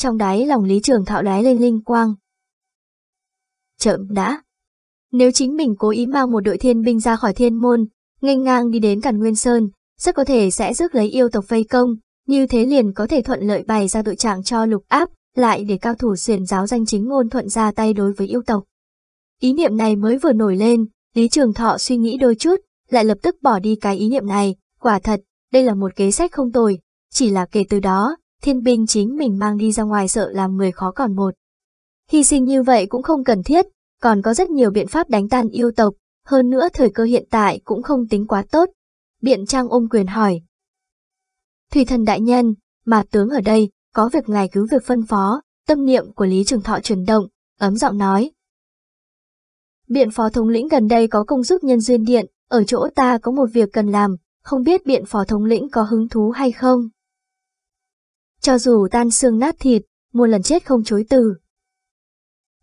trong đáy lòng Lý Trường Thọ đáy lên linh quang. Chậm đã. Nếu chính mình cố ý mang một đội thiên binh ra khỏi thiên môn, nghênh ngang đi đến Càn Nguyên Sơn, rất có thể sẽ rước lấy yêu tộc phây công, như thế liền có thể thuận lợi bày ra đội trạng cho lục áp, lại để cao thủ xiển giáo danh chính ngôn thuận ra tay đối với yêu tộc. Ý niệm này mới vừa nổi lên, Lý Trường Thọ suy nghĩ đôi chút, lại lập tức bỏ đi cái ý niệm này, quả thật, đây là một kế sách không tồi, chỉ là kể từ đó, thiên binh chính mình mang đi ra ngoài sợ làm người khó còn một. Hy sinh như vậy cũng không cần thiết, còn có rất nhiều biện pháp đánh tan yêu tộc, hơn nữa thời cơ hiện tại cũng không tính quá tốt. Biện Trang ôm quyền hỏi. Thủy thần đại nhân, mà tướng ở đây, có việc ngài cứ việc phân phó, tâm niệm của Lý Trường Thọ chuyển động, ấm giọng nói. Biện phó thống lĩnh gần đây có công giúp nhân duyên điện, ở chỗ ta có một việc cần làm, không biết biện phó thống lĩnh có hứng thú hay không? cho dù tan xương nát thịt, một lần chết không chối từ.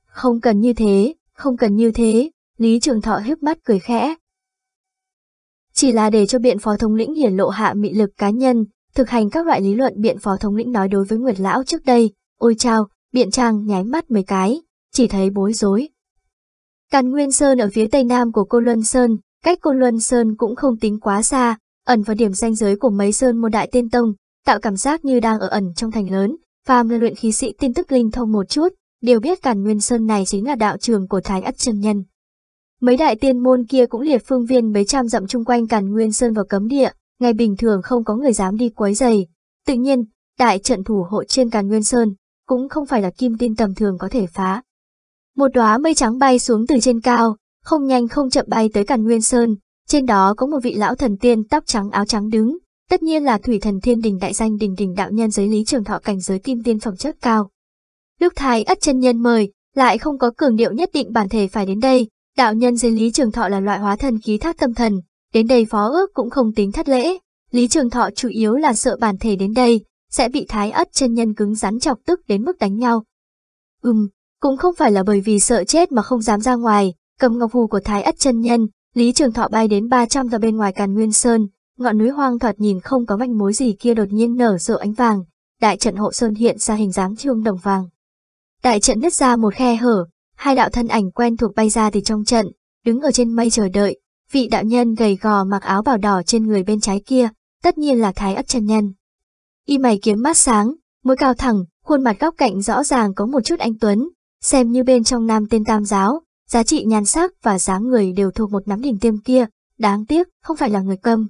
Không cần như thế, không cần như thế, Lý Trường Thọ híp mắt cười khẽ. Chỉ là để cho biện phó thống lĩnh hiển lộ hạ mị lực cá nhân, thực hành các loại lý luận biện phó thống lĩnh nói đối với Nguyệt Lão trước đây, ôi chao, biện trang nháy mắt mấy cái, chỉ thấy bối rối. Càn Nguyên Sơn ở phía tây nam của Côn Luân Sơn, cách Côn Luân Sơn cũng không tính quá xa, ẩn vào điểm ranh giới của mấy sơn một đại tiên tông, tạo cảm giác như đang ở ẩn trong thành lớn. Phàm là luyện khí sĩ tin tức linh thông một chút, đều biết Càn Nguyên Sơn này chính là đạo trường của Thái Ất Chân Nhân. Mấy đại tiên môn kia cũng liệt phương viên mấy trăm dặm chung quanh Càn Nguyên Sơn vào cấm địa, ngày bình thường không có người dám đi quấy giày. Tự nhiên, đại trận thủ hộ trên Càn Nguyên Sơn cũng không phải là kim tiên tầm thường có thể phá. Một đóa mây trắng bay xuống từ trên cao, không nhanh không chậm bay tới Càn Nguyên Sơn, trên đó có một vị lão thần tiên tóc trắng áo trắng đứng, Tất nhiên là thủy thần thiên đình đại danh đình đình đạo nhân giới lý trường thọ cảnh giới kim tiên phẩm chất cao. Lúc thái ất chân nhân mời, lại không có cường điệu nhất định bản thể phải đến đây, đạo nhân giới lý trường thọ là loại hóa thần khí thác tâm thần, đến đây phó ước cũng không tính thất lễ. Lý trường thọ chủ yếu là sợ bản thể đến đây, sẽ bị thái ất chân nhân cứng rắn chọc tức đến mức đánh nhau. Ừm, cũng không phải là bởi vì sợ chết mà không dám ra ngoài, cầm ngọc hù của thái ất chân nhân, Lý Trường Thọ bay đến 300 giờ bên ngoài Càn Nguyên Sơn, ngọn núi hoang thoạt nhìn không có manh mối gì kia đột nhiên nở rộ ánh vàng, đại trận hộ sơn hiện ra hình dáng trương đồng vàng. Đại trận nứt ra một khe hở, hai đạo thân ảnh quen thuộc bay ra từ trong trận, đứng ở trên mây chờ đợi, vị đạo nhân gầy gò mặc áo bào đỏ trên người bên trái kia, tất nhiên là Thái Ất chân nhân. Y mày kiếm mắt sáng, mũi cao thẳng, khuôn mặt góc cạnh rõ ràng có một chút anh tuấn, xem như bên trong nam tên tam giáo, giá trị nhan sắc và dáng người đều thuộc một nắm đỉnh tiêm kia, đáng tiếc không phải là người câm.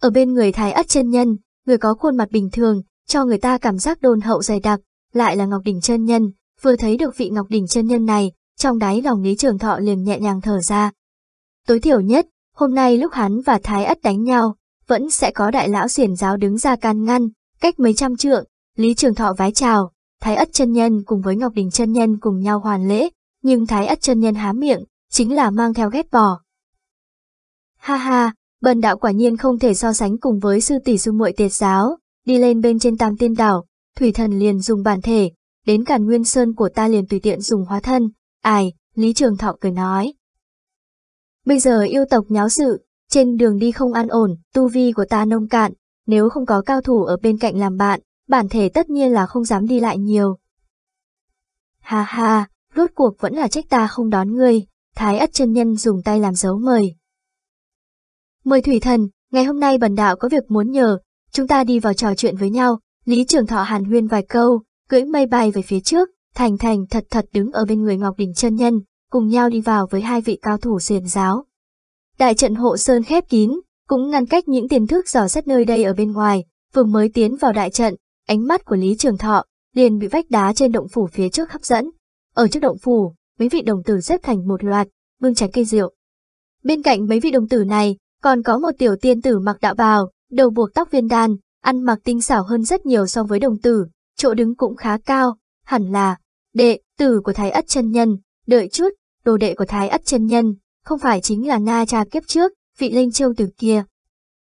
Ở bên người thái ất chân nhân, người có khuôn mặt bình thường, cho người ta cảm giác đồn hậu dày đặc, lại là Ngọc Đỉnh chân nhân, vừa thấy được vị Ngọc Đỉnh chân nhân này, trong đáy lòng Lý Trường Thọ liền nhẹ nhàng thở ra. Tối thiểu nhất, hôm nay lúc hắn và Thái Ất đánh nhau, vẫn sẽ có đại lão xiển giáo đứng ra can ngăn, cách mấy trăm trượng, Lý Trường Thọ vái chào, Thái Ất chân nhân cùng với Ngọc đỉnh chân nhân cùng nhau hoàn lễ, nhưng Thái Ất chân nhân há miệng, chính là mang theo ghét bỏ. Ha ha, Bần đạo quả nhiên không thể so sánh cùng với sư tỷ sư muội tiệt giáo, đi lên bên trên tam tiên đảo, thủy thần liền dùng bản thể, đến cả nguyên sơn của ta liền tùy tiện dùng hóa thân, ai, Lý Trường Thọ cười nói. Bây giờ yêu tộc nháo sự, trên đường đi không an ổn, tu vi của ta nông cạn, nếu không có cao thủ ở bên cạnh làm bạn, bản thể tất nhiên là không dám đi lại nhiều. Ha ha, rốt cuộc vẫn là trách ta không đón ngươi, Thái Ất chân nhân dùng tay làm dấu mời, Mời Thủy Thần, ngày hôm nay bần đạo có việc muốn nhờ, chúng ta đi vào trò chuyện với nhau, Lý Trường Thọ hàn huyên vài câu, cưỡi mây bay về phía trước, Thành Thành thật thật đứng ở bên người Ngọc Đình chân Nhân, cùng nhau đi vào với hai vị cao thủ xiền giáo. Đại trận hộ sơn khép kín, cũng ngăn cách những tiền thức dò xét nơi đây ở bên ngoài, vừa mới tiến vào đại trận, ánh mắt của Lý Trường Thọ liền bị vách đá trên động phủ phía trước hấp dẫn. Ở trước động phủ, mấy vị đồng tử xếp thành một loạt, bưng chén cây rượu. Bên cạnh mấy vị đồng tử này còn có một tiểu tiên tử mặc đạo bào, đầu buộc tóc viên đan, ăn mặc tinh xảo hơn rất nhiều so với đồng tử, chỗ đứng cũng khá cao, hẳn là đệ tử của Thái Ất chân nhân, đợi chút, đồ đệ của Thái Ất chân nhân, không phải chính là Na Cha kiếp trước, vị Linh Châu Tử kia.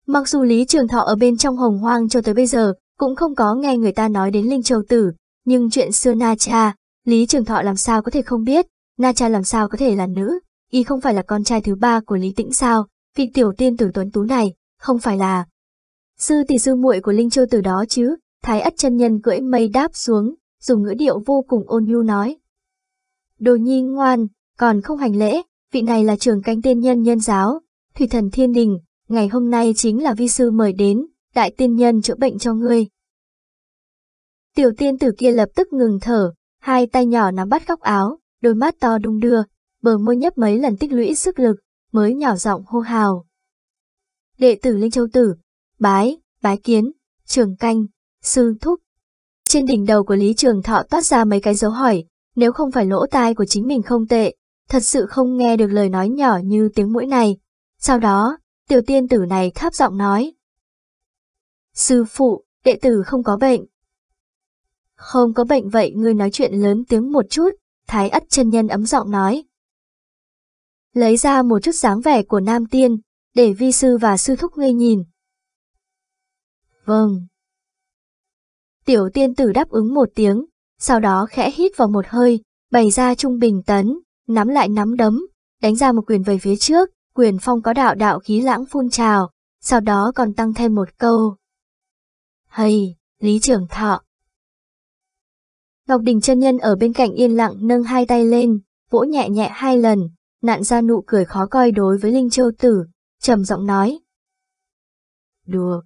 Mặc dù Lý Trường Thọ ở bên trong hồng hoang cho tới bây giờ, cũng không có nghe người ta nói đến Linh Châu Tử, nhưng chuyện xưa Na Cha, Lý Trường Thọ làm sao có thể không biết, Na Cha làm sao có thể là nữ, y không phải là con trai thứ ba của Lý Tĩnh sao, vị tiểu tiên tử tuấn tú này, không phải là sư tỷ sư muội của Linh Châu từ đó chứ, thái ất chân nhân cưỡi mây đáp xuống, dùng ngữ điệu vô cùng ôn nhu nói. Đồ nhi ngoan, còn không hành lễ, vị này là trường canh tiên nhân nhân giáo, thủy thần thiên đình, ngày hôm nay chính là vi sư mời đến, đại tiên nhân chữa bệnh cho ngươi. Tiểu tiên tử kia lập tức ngừng thở, hai tay nhỏ nắm bắt góc áo, đôi mắt to đung đưa, bờ môi nhấp mấy lần tích lũy sức lực, mới nhỏ giọng hô hào. Đệ tử Linh Châu Tử, bái, bái kiến, trường canh, sư thúc. Trên đỉnh đầu của Lý Trường Thọ toát ra mấy cái dấu hỏi, nếu không phải lỗ tai của chính mình không tệ, thật sự không nghe được lời nói nhỏ như tiếng mũi này. Sau đó, tiểu tiên tử này tháp giọng nói. Sư phụ, đệ tử không có bệnh. Không có bệnh vậy ngươi nói chuyện lớn tiếng một chút, thái ất chân nhân ấm giọng nói lấy ra một chút dáng vẻ của nam tiên, để vi sư và sư thúc ngươi nhìn. Vâng. Tiểu tiên tử đáp ứng một tiếng, sau đó khẽ hít vào một hơi, bày ra trung bình tấn, nắm lại nắm đấm, đánh ra một quyền về phía trước, quyền phong có đạo đạo khí lãng phun trào, sau đó còn tăng thêm một câu. hây Lý Trưởng Thọ. Ngọc Đình chân Nhân ở bên cạnh yên lặng nâng hai tay lên, vỗ nhẹ nhẹ hai lần, nạn ra nụ cười khó coi đối với Linh Châu Tử, trầm giọng nói. Được.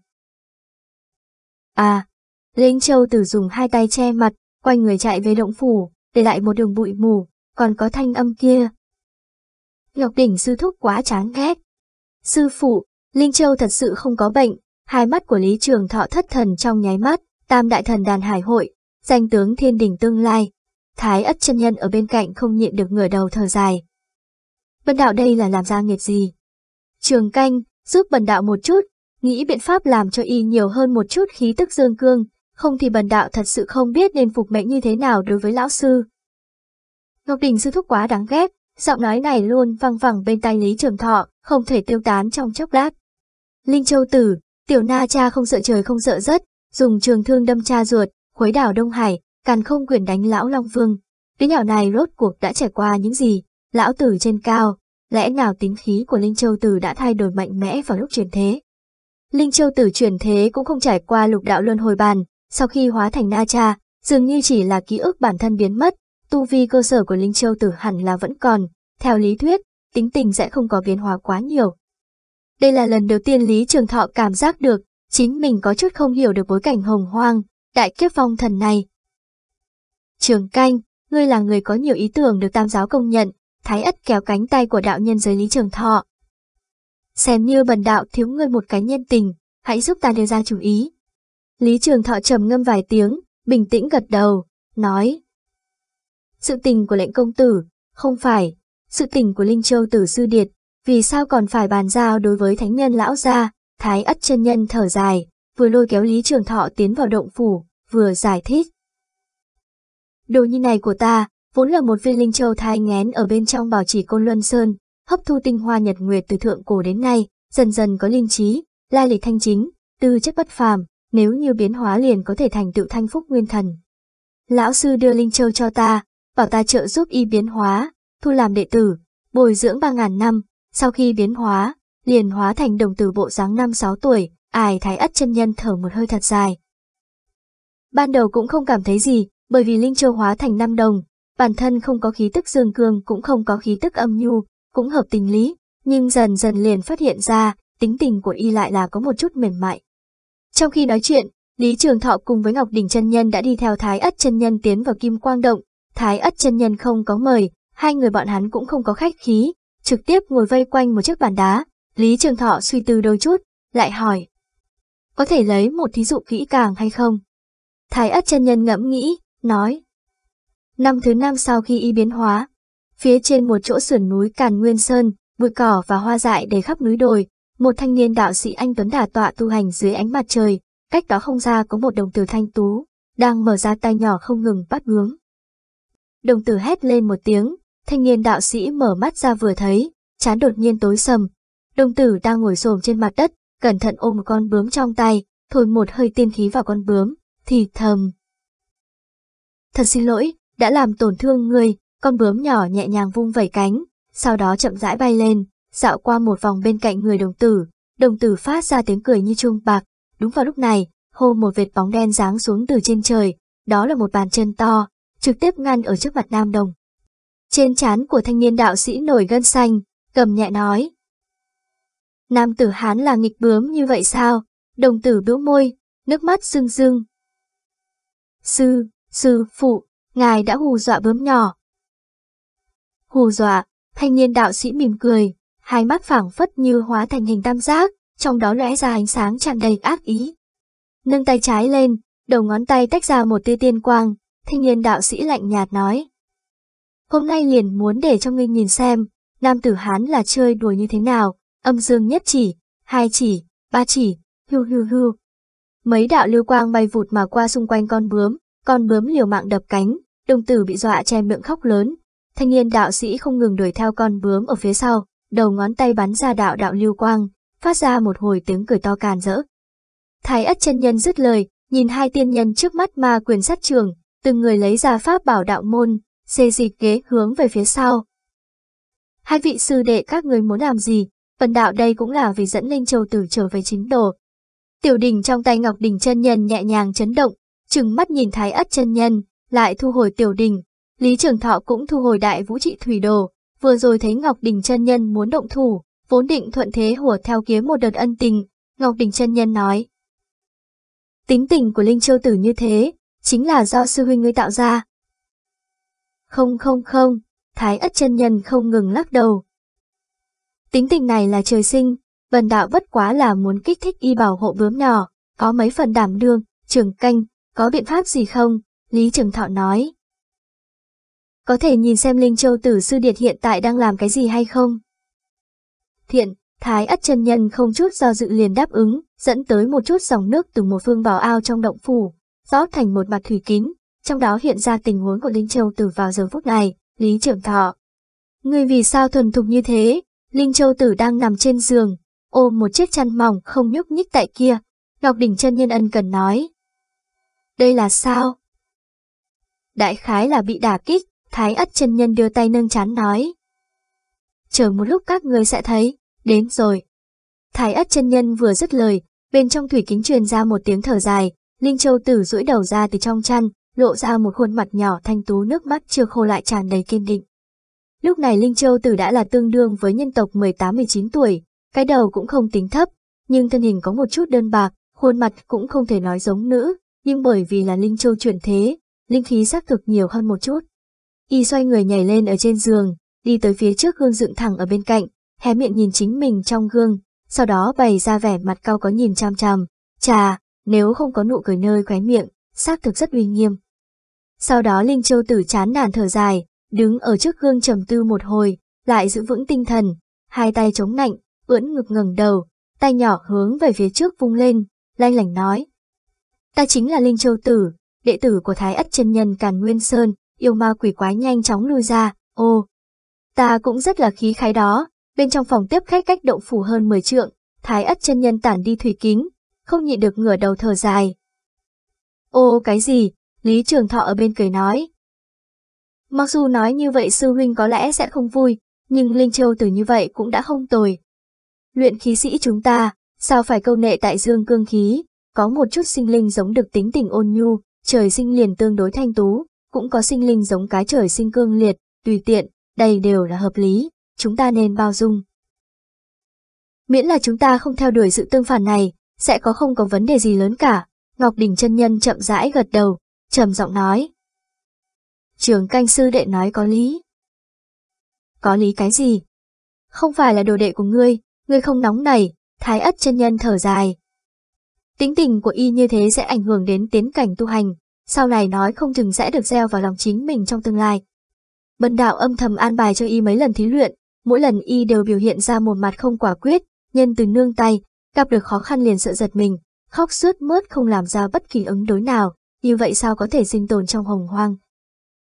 À, Linh Châu Tử dùng hai tay che mặt, quay người chạy về động phủ, để lại một đường bụi mù, còn có thanh âm kia. Ngọc Đỉnh sư thúc quá chán ghét. Sư phụ, Linh Châu thật sự không có bệnh, hai mắt của Lý Trường Thọ thất thần trong nháy mắt, tam đại thần đàn hải hội, danh tướng thiên đình tương lai. Thái ất chân nhân ở bên cạnh không nhịn được ngửa đầu thở dài, Bần đạo đây là làm ra nghiệp gì? Trường canh, giúp bần đạo một chút, nghĩ biện pháp làm cho y nhiều hơn một chút khí tức dương cương, không thì bần đạo thật sự không biết nên phục mệnh như thế nào đối với lão sư. Ngọc Đình sư thúc quá đáng ghét, giọng nói này luôn văng vẳng bên tai Lý Trường Thọ, không thể tiêu tán trong chốc lát. Linh Châu Tử, tiểu na cha không sợ trời không sợ rất, dùng trường thương đâm cha ruột, khuấy đảo Đông Hải, càn không quyền đánh lão Long Vương. Đứa nhỏ này rốt cuộc đã trải qua những gì? lão tử trên cao, lẽ nào tính khí của Linh Châu Tử đã thay đổi mạnh mẽ vào lúc chuyển thế. Linh Châu Tử chuyển thế cũng không trải qua lục đạo luân hồi bàn, sau khi hóa thành Na Cha, dường như chỉ là ký ức bản thân biến mất, tu vi cơ sở của Linh Châu Tử hẳn là vẫn còn, theo lý thuyết, tính tình sẽ không có biến hóa quá nhiều. Đây là lần đầu tiên Lý Trường Thọ cảm giác được, chính mình có chút không hiểu được bối cảnh hồng hoang, đại kiếp phong thần này. Trường Canh, ngươi là người có nhiều ý tưởng được tam giáo công nhận, Thái Ất kéo cánh tay của đạo nhân giới Lý Trường Thọ. Xem như bần đạo thiếu ngươi một cái nhân tình, hãy giúp ta đưa ra chủ ý. Lý Trường Thọ trầm ngâm vài tiếng, bình tĩnh gật đầu, nói. Sự tình của lệnh công tử, không phải, sự tình của Linh Châu tử sư điệt, vì sao còn phải bàn giao đối với thánh nhân lão gia, Thái Ất chân nhân thở dài, vừa lôi kéo Lý Trường Thọ tiến vào động phủ, vừa giải thích. Đồ như này của ta, vốn là một viên linh châu thai ngén ở bên trong bảo trì Côn Luân Sơn, hấp thu tinh hoa nhật nguyệt từ thượng cổ đến nay, dần dần có linh trí, lai lịch thanh chính, tư chất bất phàm, nếu như biến hóa liền có thể thành tựu thanh phúc nguyên thần. Lão sư đưa linh châu cho ta, bảo ta trợ giúp y biến hóa, thu làm đệ tử, bồi dưỡng ba ngàn năm, sau khi biến hóa, liền hóa thành đồng tử bộ dáng năm sáu tuổi, ải thái ất chân nhân thở một hơi thật dài. Ban đầu cũng không cảm thấy gì, bởi vì Linh Châu hóa thành năm đồng, bản thân không có khí tức dương cương cũng không có khí tức âm nhu, cũng hợp tình lý, nhưng dần dần liền phát hiện ra, tính tình của y lại là có một chút mềm mại. Trong khi nói chuyện, Lý Trường Thọ cùng với Ngọc Đình chân Nhân đã đi theo Thái Ất chân Nhân tiến vào Kim Quang Động, Thái Ất chân Nhân không có mời, hai người bọn hắn cũng không có khách khí, trực tiếp ngồi vây quanh một chiếc bàn đá, Lý Trường Thọ suy tư đôi chút, lại hỏi. Có thể lấy một thí dụ kỹ càng hay không? Thái Ất chân Nhân ngẫm nghĩ, nói. Năm thứ năm sau khi y biến hóa, phía trên một chỗ sườn núi Càn Nguyên Sơn, bụi cỏ và hoa dại đầy khắp núi đồi, một thanh niên đạo sĩ anh Tuấn đà tọa tu hành dưới ánh mặt trời, cách đó không ra có một đồng tử thanh tú, đang mở ra tay nhỏ không ngừng bắt bướm. Đồng tử hét lên một tiếng, thanh niên đạo sĩ mở mắt ra vừa thấy, chán đột nhiên tối sầm. Đồng tử đang ngồi xồm trên mặt đất, cẩn thận ôm một con bướm trong tay, thổi một hơi tiên khí vào con bướm, thì thầm. Thật xin lỗi, đã làm tổn thương người, con bướm nhỏ nhẹ nhàng vung vẩy cánh, sau đó chậm rãi bay lên, dạo qua một vòng bên cạnh người đồng tử, đồng tử phát ra tiếng cười như chuông bạc. Đúng vào lúc này, hô một vệt bóng đen giáng xuống từ trên trời, đó là một bàn chân to, trực tiếp ngăn ở trước mặt nam đồng. Trên trán của thanh niên đạo sĩ nổi gân xanh, cầm nhẹ nói. Nam tử hán là nghịch bướm như vậy sao? Đồng tử bĩu môi, nước mắt rưng rưng. Sư, sư, phụ, ngài đã hù dọa bướm nhỏ. Hù dọa, thanh niên đạo sĩ mỉm cười, hai mắt phảng phất như hóa thành hình tam giác, trong đó lóe ra ánh sáng tràn đầy ác ý. Nâng tay trái lên, đầu ngón tay tách ra một tia tiên quang, thanh niên đạo sĩ lạnh nhạt nói. Hôm nay liền muốn để cho ngươi nhìn xem, nam tử Hán là chơi đùa như thế nào, âm dương nhất chỉ, hai chỉ, ba chỉ, hưu hưu hưu. Mấy đạo lưu quang bay vụt mà qua xung quanh con bướm, con bướm liều mạng đập cánh, đồng tử bị dọa che miệng khóc lớn. Thanh niên đạo sĩ không ngừng đuổi theo con bướm ở phía sau, đầu ngón tay bắn ra đạo đạo lưu quang, phát ra một hồi tiếng cười to càn rỡ. Thái ất chân nhân dứt lời, nhìn hai tiên nhân trước mắt ma quyền sát trường, từng người lấy ra pháp bảo đạo môn, xê dịch ghế hướng về phía sau. Hai vị sư đệ các người muốn làm gì, phần đạo đây cũng là vì dẫn Linh Châu Tử trở về chính đồ. Tiểu đỉnh trong tay Ngọc Đỉnh chân nhân nhẹ nhàng chấn động, trừng mắt nhìn thái ất chân nhân, lại thu hồi tiểu đình. Lý Trường Thọ cũng thu hồi đại vũ trị thủy đồ, vừa rồi thấy Ngọc Đình chân nhân muốn động thủ, vốn định thuận thế hùa theo kiếm một đợt ân tình, Ngọc Đình chân nhân nói. Tính tình của Linh Châu Tử như thế, chính là do sư huynh ngươi tạo ra. Không không không, Thái Ất chân nhân không ngừng lắc đầu. Tính tình này là trời sinh, bần đạo bất quá là muốn kích thích y bảo hộ bướm nhỏ, có mấy phần đảm đương, trường canh, có biện pháp gì không? Lý Trường Thọ nói. Có thể nhìn xem Linh Châu Tử Sư Điệt hiện tại đang làm cái gì hay không? Thiện, Thái Ất chân Nhân không chút do dự liền đáp ứng, dẫn tới một chút dòng nước từ một phương bào ao trong động phủ, rót thành một mặt thủy kín, trong đó hiện ra tình huống của Linh Châu Tử vào giờ phút này, Lý Trường Thọ. Người vì sao thuần thục như thế? Linh Châu Tử đang nằm trên giường, ôm một chiếc chăn mỏng không nhúc nhích tại kia. Ngọc Đình chân Nhân ân cần nói đây là sao? Đại khái là bị đả kích, thái ất chân nhân đưa tay nâng chán nói. Chờ một lúc các người sẽ thấy, đến rồi. Thái ất chân nhân vừa dứt lời, bên trong thủy kính truyền ra một tiếng thở dài, Linh Châu Tử duỗi đầu ra từ trong chăn, lộ ra một khuôn mặt nhỏ thanh tú nước mắt chưa khô lại tràn đầy kiên định. Lúc này Linh Châu Tử đã là tương đương với nhân tộc 18-19 tuổi, cái đầu cũng không tính thấp, nhưng thân hình có một chút đơn bạc, khuôn mặt cũng không thể nói giống nữ, nhưng bởi vì là Linh Châu chuyển thế, linh khí xác thực nhiều hơn một chút. Y xoay người nhảy lên ở trên giường, đi tới phía trước gương dựng thẳng ở bên cạnh, hé miệng nhìn chính mình trong gương, sau đó bày ra vẻ mặt cao có nhìn chăm chăm chà, nếu không có nụ cười nơi khóe miệng, xác thực rất uy nghiêm. Sau đó Linh Châu tử chán nản thở dài, đứng ở trước gương trầm tư một hồi, lại giữ vững tinh thần, hai tay chống nạnh, ưỡn ngực ngẩng đầu, tay nhỏ hướng về phía trước vung lên, lanh lảnh nói, Ta chính là Linh Châu Tử, đệ tử của Thái Ất chân Nhân Càn Nguyên Sơn, yêu ma quỷ quái nhanh chóng lui ra, ô. Ta cũng rất là khí khái đó, bên trong phòng tiếp khách cách động phủ hơn 10 trượng, Thái Ất chân Nhân tản đi thủy kính, không nhịn được ngửa đầu thở dài. Ô cái gì, Lý Trường Thọ ở bên cười nói. Mặc dù nói như vậy sư huynh có lẽ sẽ không vui, nhưng Linh Châu Tử như vậy cũng đã không tồi. Luyện khí sĩ chúng ta, sao phải câu nệ tại dương cương khí, có một chút sinh linh giống được tính tình ôn nhu, trời sinh liền tương đối thanh tú, cũng có sinh linh giống cái trời sinh cương liệt, tùy tiện, đây đều là hợp lý, chúng ta nên bao dung. Miễn là chúng ta không theo đuổi sự tương phản này, sẽ có không có vấn đề gì lớn cả. Ngọc Đình chân Nhân chậm rãi gật đầu, trầm giọng nói. Trường canh sư đệ nói có lý. Có lý cái gì? Không phải là đồ đệ của ngươi, ngươi không nóng này, Thái Ất chân Nhân thở dài, Tính tình của y như thế sẽ ảnh hưởng đến tiến cảnh tu hành, sau này nói không chừng sẽ được gieo vào lòng chính mình trong tương lai. Bần đạo âm thầm an bài cho y mấy lần thí luyện, mỗi lần y đều biểu hiện ra một mặt không quả quyết, nhân từ nương tay, gặp được khó khăn liền sợ giật mình, khóc sướt mướt không làm ra bất kỳ ứng đối nào, như vậy sao có thể sinh tồn trong hồng hoang.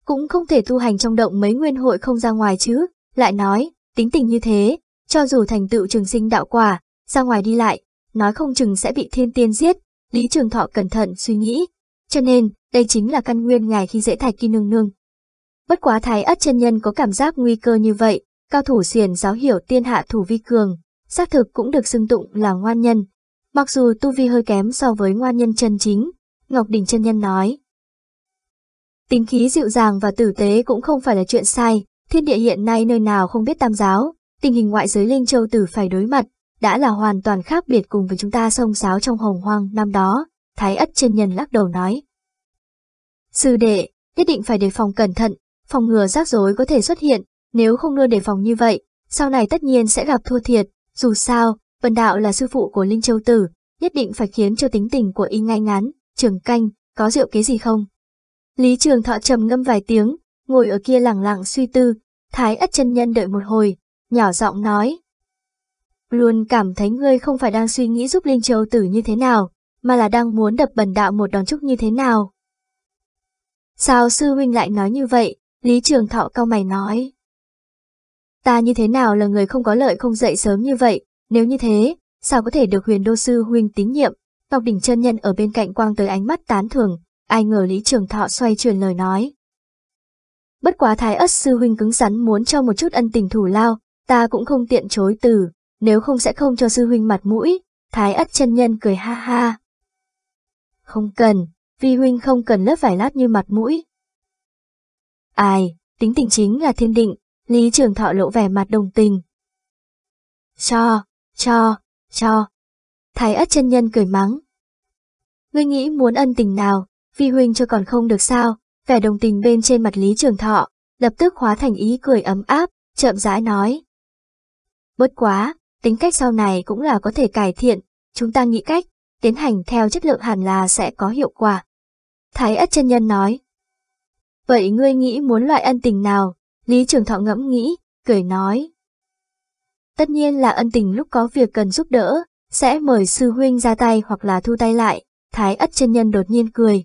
Cũng không thể tu hành trong động mấy nguyên hội không ra ngoài chứ, lại nói, tính tình như thế, cho dù thành tựu trường sinh đạo quả, ra ngoài đi lại, nói không chừng sẽ bị thiên tiên giết, Lý Trường Thọ cẩn thận suy nghĩ, cho nên đây chính là căn nguyên ngài khi dễ Thái Kỳ Nương Nương. Bất quá Thái Ất chân nhân có cảm giác nguy cơ như vậy, cao thủ xiền giáo hiểu tiên hạ thủ vi cường, xác thực cũng được xưng tụng là ngoan nhân. Mặc dù tu vi hơi kém so với ngoan nhân chân chính, Ngọc Đình chân nhân nói. Tính khí dịu dàng và tử tế cũng không phải là chuyện sai, thiên địa hiện nay nơi nào không biết tam giáo, tình hình ngoại giới Linh Châu Tử phải đối mặt, đã là hoàn toàn khác biệt cùng với chúng ta sông sáo trong hồng hoang năm đó, Thái Ất chân nhân lắc đầu nói. Sư đệ, nhất định phải đề phòng cẩn thận, phòng ngừa rắc rối có thể xuất hiện, nếu không luôn đề phòng như vậy, sau này tất nhiên sẽ gặp thua thiệt, dù sao, Vân Đạo là sư phụ của Linh Châu Tử, nhất định phải khiến cho tính tình của y ngay ngắn, trường canh, có rượu kế gì không? Lý Trường Thọ trầm ngâm vài tiếng, ngồi ở kia lẳng lặng suy tư, Thái Ất chân nhân đợi một hồi, nhỏ giọng nói, luôn cảm thấy ngươi không phải đang suy nghĩ giúp Linh Châu Tử như thế nào, mà là đang muốn đập bẩn đạo một đòn trúc như thế nào. Sao sư huynh lại nói như vậy? Lý Trường Thọ cao mày nói. Ta như thế nào là người không có lợi không dậy sớm như vậy, nếu như thế, sao có thể được huyền đô sư huynh tín nhiệm? Ngọc Đỉnh chân Nhân ở bên cạnh quang tới ánh mắt tán thường, ai ngờ Lý Trường Thọ xoay truyền lời nói. Bất quá thái ất sư huynh cứng rắn muốn cho một chút ân tình thủ lao, ta cũng không tiện chối từ, nếu không sẽ không cho sư huynh mặt mũi, thái ất chân nhân cười ha ha. Không cần, vi huynh không cần lớp vải lát như mặt mũi. Ai, tính tình chính là thiên định, Lý Trường Thọ lộ vẻ mặt đồng tình. Cho, cho, cho. Thái ất chân nhân cười mắng. Ngươi nghĩ muốn ân tình nào, vi huynh cho còn không được sao, vẻ đồng tình bên trên mặt Lý Trường Thọ, lập tức hóa thành ý cười ấm áp, chậm rãi nói. Bất quá, tính cách sau này cũng là có thể cải thiện, chúng ta nghĩ cách, tiến hành theo chất lượng hẳn là sẽ có hiệu quả. Thái Ất chân Nhân nói. Vậy ngươi nghĩ muốn loại ân tình nào? Lý Trường Thọ ngẫm nghĩ, cười nói. Tất nhiên là ân tình lúc có việc cần giúp đỡ, sẽ mời sư huynh ra tay hoặc là thu tay lại, Thái Ất chân Nhân đột nhiên cười.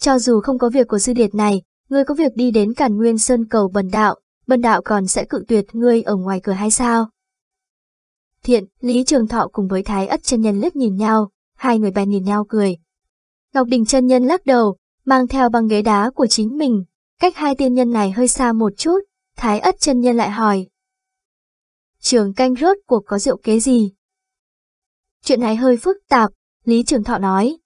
Cho dù không có việc của sư điệt này, ngươi có việc đi đến Càn Nguyên Sơn cầu bần đạo, bần đạo còn sẽ cự tuyệt ngươi ở ngoài cửa hay sao? Thiện, Lý Trường Thọ cùng với Thái Ất chân nhân liếc nhìn nhau, hai người bèn nhìn nhau cười. Ngọc Đình chân nhân lắc đầu, mang theo băng ghế đá của chính mình, cách hai tiên nhân này hơi xa một chút, Thái Ất chân nhân lại hỏi. Trường canh rốt cuộc có rượu kế gì? Chuyện này hơi phức tạp, Lý Trường Thọ nói.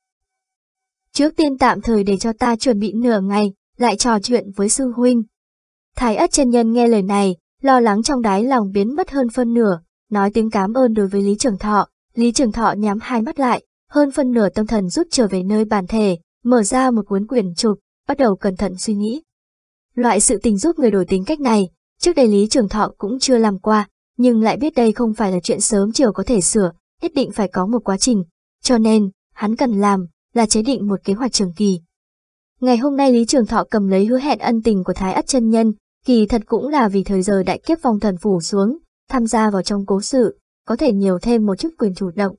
Trước tiên tạm thời để cho ta chuẩn bị nửa ngày, lại trò chuyện với sư huynh. Thái Ất chân nhân nghe lời này, lo lắng trong đáy lòng biến mất hơn phân nửa, nói tiếng cảm ơn đối với Lý Trường Thọ. Lý Trường Thọ nhắm hai mắt lại, hơn phân nửa tâm thần rút trở về nơi bản thể, mở ra một cuốn quyển trục, bắt đầu cẩn thận suy nghĩ. Loại sự tình giúp người đổi tính cách này, trước đây Lý Trường Thọ cũng chưa làm qua, nhưng lại biết đây không phải là chuyện sớm chiều có thể sửa, nhất định phải có một quá trình. Cho nên, hắn cần làm là chế định một kế hoạch trường kỳ. Ngày hôm nay Lý Trường Thọ cầm lấy hứa hẹn ân tình của Thái Ất chân nhân, kỳ thật cũng là vì thời giờ đại kiếp vong thần phủ xuống, tham gia vào trong cố sự, có thể nhiều thêm một chút quyền chủ động.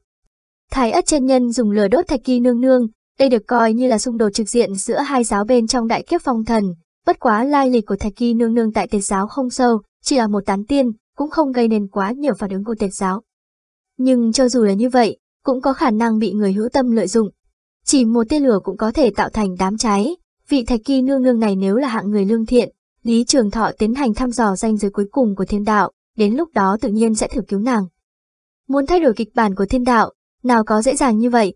Thái ất chân nhân dùng lửa đốt thạch kỳ nương nương, đây được coi như là xung đột trực diện giữa hai giáo bên trong đại kiếp phong thần, bất quá lai lịch của thạch kỳ nương nương tại tiệt giáo không sâu, chỉ là một tán tiên, cũng không gây nên quá nhiều phản ứng của tiệt giáo. Nhưng cho dù là như vậy, cũng có khả năng bị người hữu tâm lợi dụng. Chỉ một tia lửa cũng có thể tạo thành đám cháy, vị thạch kỳ nương nương này nếu là hạng người lương thiện, Lý Trường Thọ tiến hành thăm dò danh giới cuối cùng của thiên đạo, đến lúc đó tự nhiên sẽ thử cứu nàng. Muốn thay đổi kịch bản của thiên đạo, nào có dễ dàng như vậy.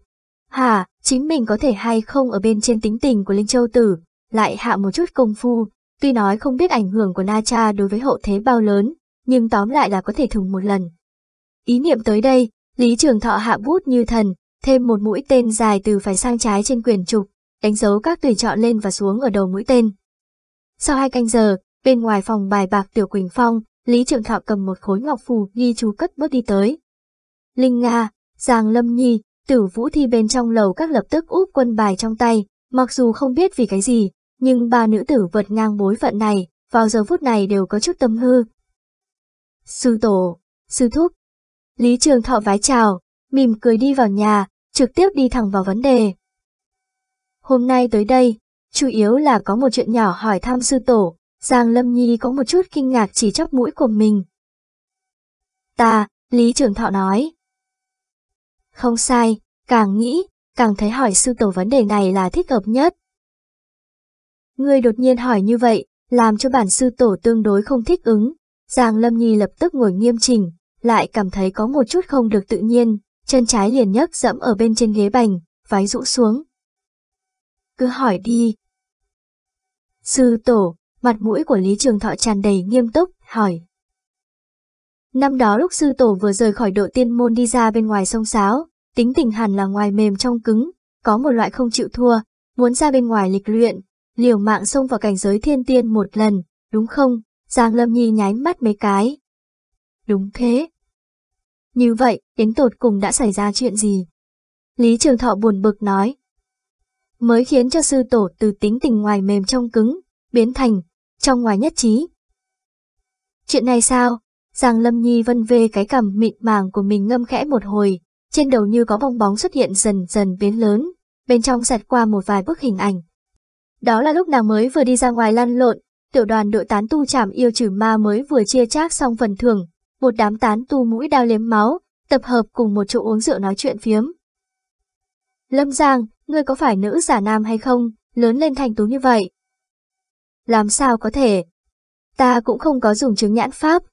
Hà, chính mình có thể hay không ở bên trên tính tình của Linh Châu Tử, lại hạ một chút công phu, tuy nói không biết ảnh hưởng của Na Cha đối với hậu thế bao lớn, nhưng tóm lại là có thể thử một lần. Ý niệm tới đây, Lý Trường Thọ hạ bút như thần, thêm một mũi tên dài từ phải sang trái trên quyển trục, đánh dấu các tùy chọn lên và xuống ở đầu mũi tên. Sau hai canh giờ, bên ngoài phòng bài bạc Tiểu Quỳnh Phong, Lý Trường Thọ cầm một khối ngọc phù ghi chú cất bước đi tới. Linh Nga, Giang Lâm Nhi, Tử Vũ Thi bên trong lầu các lập tức úp quân bài trong tay, mặc dù không biết vì cái gì, nhưng ba nữ tử vượt ngang bối phận này, vào giờ phút này đều có chút tâm hư. Sư tổ, sư thúc. Lý Trường Thọ vái chào, mỉm cười đi vào nhà, trực tiếp đi thẳng vào vấn đề. Hôm nay tới đây, chủ yếu là có một chuyện nhỏ hỏi thăm sư tổ, Giang Lâm Nhi có một chút kinh ngạc chỉ chóc mũi của mình. Ta, Lý Trường Thọ nói. Không sai, càng nghĩ, càng thấy hỏi sư tổ vấn đề này là thích hợp nhất. Ngươi đột nhiên hỏi như vậy, làm cho bản sư tổ tương đối không thích ứng. Giang Lâm Nhi lập tức ngồi nghiêm chỉnh, lại cảm thấy có một chút không được tự nhiên, chân trái liền nhấc dẫm ở bên trên ghế bành, váy rũ xuống. Cứ hỏi đi. Sư tổ, mặt mũi của Lý Trường Thọ tràn đầy nghiêm túc, hỏi. Năm đó lúc sư tổ vừa rời khỏi độ tiên môn đi ra bên ngoài sông Sáo, tính tình hẳn là ngoài mềm trong cứng, có một loại không chịu thua, muốn ra bên ngoài lịch luyện, liều mạng xông vào cảnh giới thiên tiên một lần, đúng không? Giang Lâm Nhi nháy mắt mấy cái. Đúng thế. Như vậy, đến tột cùng đã xảy ra chuyện gì? Lý Trường Thọ buồn bực nói. Mới khiến cho sư tổ từ tính tình ngoài mềm trong cứng, biến thành trong ngoài nhất trí. Chuyện này sao? Giang Lâm Nhi vân về cái cằm mịn màng của mình ngâm khẽ một hồi, trên đầu như có bong bóng xuất hiện dần dần biến lớn, bên trong xẹt qua một vài bức hình ảnh. Đó là lúc nàng mới vừa đi ra ngoài lan lộn, tiểu đoàn đội tán tu chảm yêu trừ ma mới vừa chia chác xong phần thưởng, một đám tán tu mũi đao liếm máu, tập hợp cùng một chỗ uống rượu nói chuyện phiếm. Lâm Giang, ngươi có phải nữ giả nam hay không, lớn lên thành tú như vậy, làm sao có thể. Ta cũng không có dùng chứng nhãn pháp.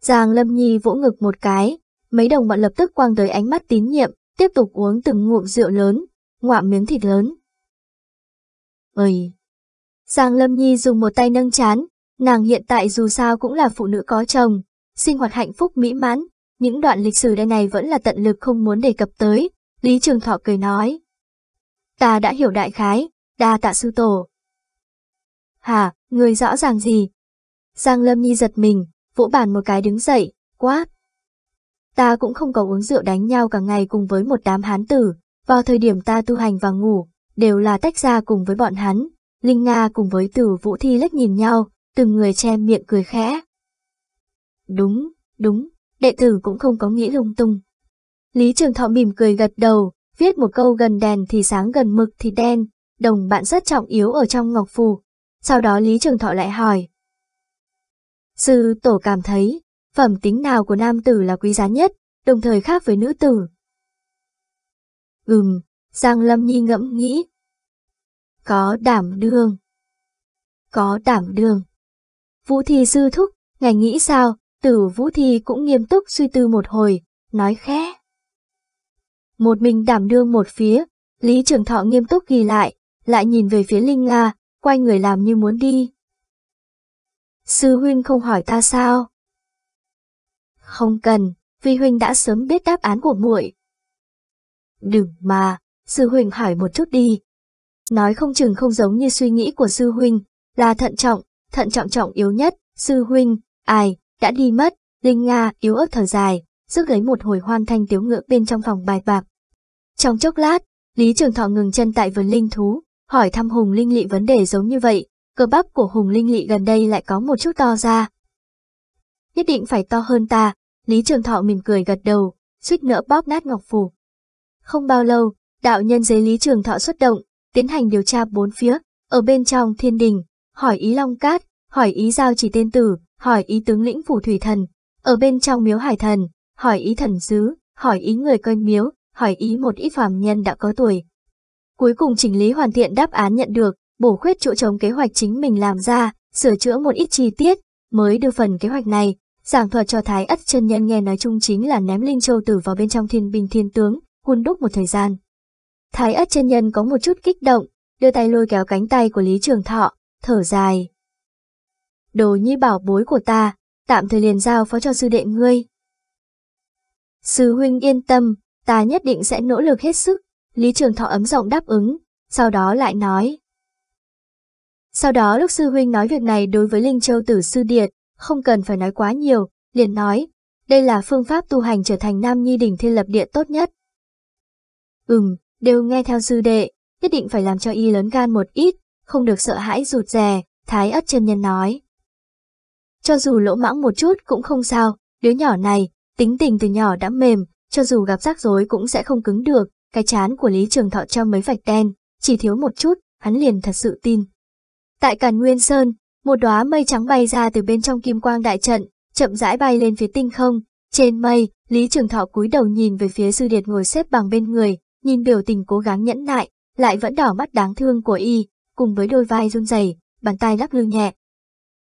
Giang Lâm Nhi vỗ ngực một cái, mấy đồng bọn lập tức quang tới ánh mắt tín nhiệm, tiếp tục uống từng ngụm rượu lớn, ngoạm miếng thịt lớn. Ơi! Giang Lâm Nhi dùng một tay nâng chán, nàng hiện tại dù sao cũng là phụ nữ có chồng, sinh hoạt hạnh phúc mỹ mãn, những đoạn lịch sử đây này vẫn là tận lực không muốn đề cập tới, Lý Trường Thọ cười nói. Ta đã hiểu đại khái, đa tạ sư tổ. Hả, người rõ ràng gì? Giang Lâm Nhi giật mình, vỗ bàn một cái đứng dậy, quát. Ta cũng không có uống rượu đánh nhau cả ngày cùng với một đám hán tử, vào thời điểm ta tu hành và ngủ, đều là tách ra cùng với bọn hắn. Linh Nga cùng với Tử Vũ Thi lách nhìn nhau, từng người che miệng cười khẽ. Đúng, đúng, đệ tử cũng không có nghĩ lung tung. Lý Trường Thọ mỉm cười gật đầu, viết một câu gần đèn thì sáng gần mực thì đen, đồng bạn rất trọng yếu ở trong Ngọc Phù, sau đó Lý Trường Thọ lại hỏi. Sư Tổ cảm thấy, phẩm tính nào của nam tử là quý giá nhất, đồng thời khác với nữ tử. Ừm, Giang Lâm Nhi ngẫm nghĩ. Có đảm đương. Có đảm đương. Vũ Thi sư thúc, ngài nghĩ sao, tử Vũ Thi cũng nghiêm túc suy tư một hồi, nói khẽ. Một mình đảm đương một phía, Lý Trường Thọ nghiêm túc ghi lại, lại nhìn về phía Linh Nga, quay người làm như muốn đi. Sư huynh không hỏi ta sao? Không cần, vì huynh đã sớm biết đáp án của muội. Đừng mà, sư huynh hỏi một chút đi. Nói không chừng không giống như suy nghĩ của sư huynh, là thận trọng, thận trọng trọng yếu nhất, sư huynh, ai, đã đi mất, Linh Nga yếu ớt thở dài, rước lấy một hồi hoan thanh tiếu ngựa bên trong phòng bài bạc. Trong chốc lát, Lý Trường Thọ ngừng chân tại vườn linh thú, hỏi thăm Hùng Linh Lị vấn đề giống như vậy, cơ bắp của Hùng Linh Lị gần đây lại có một chút to ra. Nhất định phải to hơn ta, Lý Trường Thọ mỉm cười gật đầu, suýt nữa bóp nát ngọc phủ. Không bao lâu, đạo nhân dưới Lý Trường Thọ xuất động, tiến hành điều tra bốn phía, ở bên trong thiên đình, hỏi ý Long Cát, hỏi ý Giao chỉ tên tử, hỏi ý tướng lĩnh phủ thủy thần, ở bên trong miếu hải thần, hỏi ý thần sứ, hỏi ý người coi miếu, hỏi ý một ít phàm nhân đã có tuổi, Cuối cùng chỉnh lý hoàn thiện đáp án nhận được, bổ khuyết chỗ trống kế hoạch chính mình làm ra, sửa chữa một ít chi tiết, mới đưa phần kế hoạch này. Giảng thuật cho Thái Ất chân nhân nghe nói chung chính là ném Linh Châu Tử vào bên trong thiên bình thiên tướng, hun đúc một thời gian. Thái Ất chân nhân có một chút kích động, đưa tay lôi kéo cánh tay của Lý Trường Thọ, thở dài. Đồ nhi bảo bối của ta, tạm thời liền giao phó cho sư đệ ngươi. Sư huynh yên tâm, ta nhất định sẽ nỗ lực hết sức, Lý Trường Thọ ấm rộng đáp ứng, sau đó lại nói. Sau đó lúc sư huynh nói việc này đối với Linh Châu Tử Sư Điệt, không cần phải nói quá nhiều, liền nói, đây là phương pháp tu hành trở thành nam nhi đỉnh thiên lập địa tốt nhất. Ừm, đều nghe theo sư đệ, nhất định phải làm cho y lớn gan một ít, không được sợ hãi rụt rè, thái ất chân nhân nói. Cho dù lỗ mãng một chút cũng không sao, đứa nhỏ này, tính tình từ nhỏ đã mềm, cho dù gặp rắc rối cũng sẽ không cứng được, cái chán của Lý Trường Thọ cho mấy vạch đen, chỉ thiếu một chút, hắn liền thật sự tin. Tại Càn Nguyên Sơn, một đóa mây trắng bay ra từ bên trong kim quang đại trận, chậm rãi bay lên phía tinh không. Trên mây, Lý Trường Thọ cúi đầu nhìn về phía sư điệt ngồi xếp bằng bên người, nhìn biểu tình cố gắng nhẫn nại, lại vẫn đỏ mắt đáng thương của y, cùng với đôi vai run rẩy, bàn tay lắc lư nhẹ.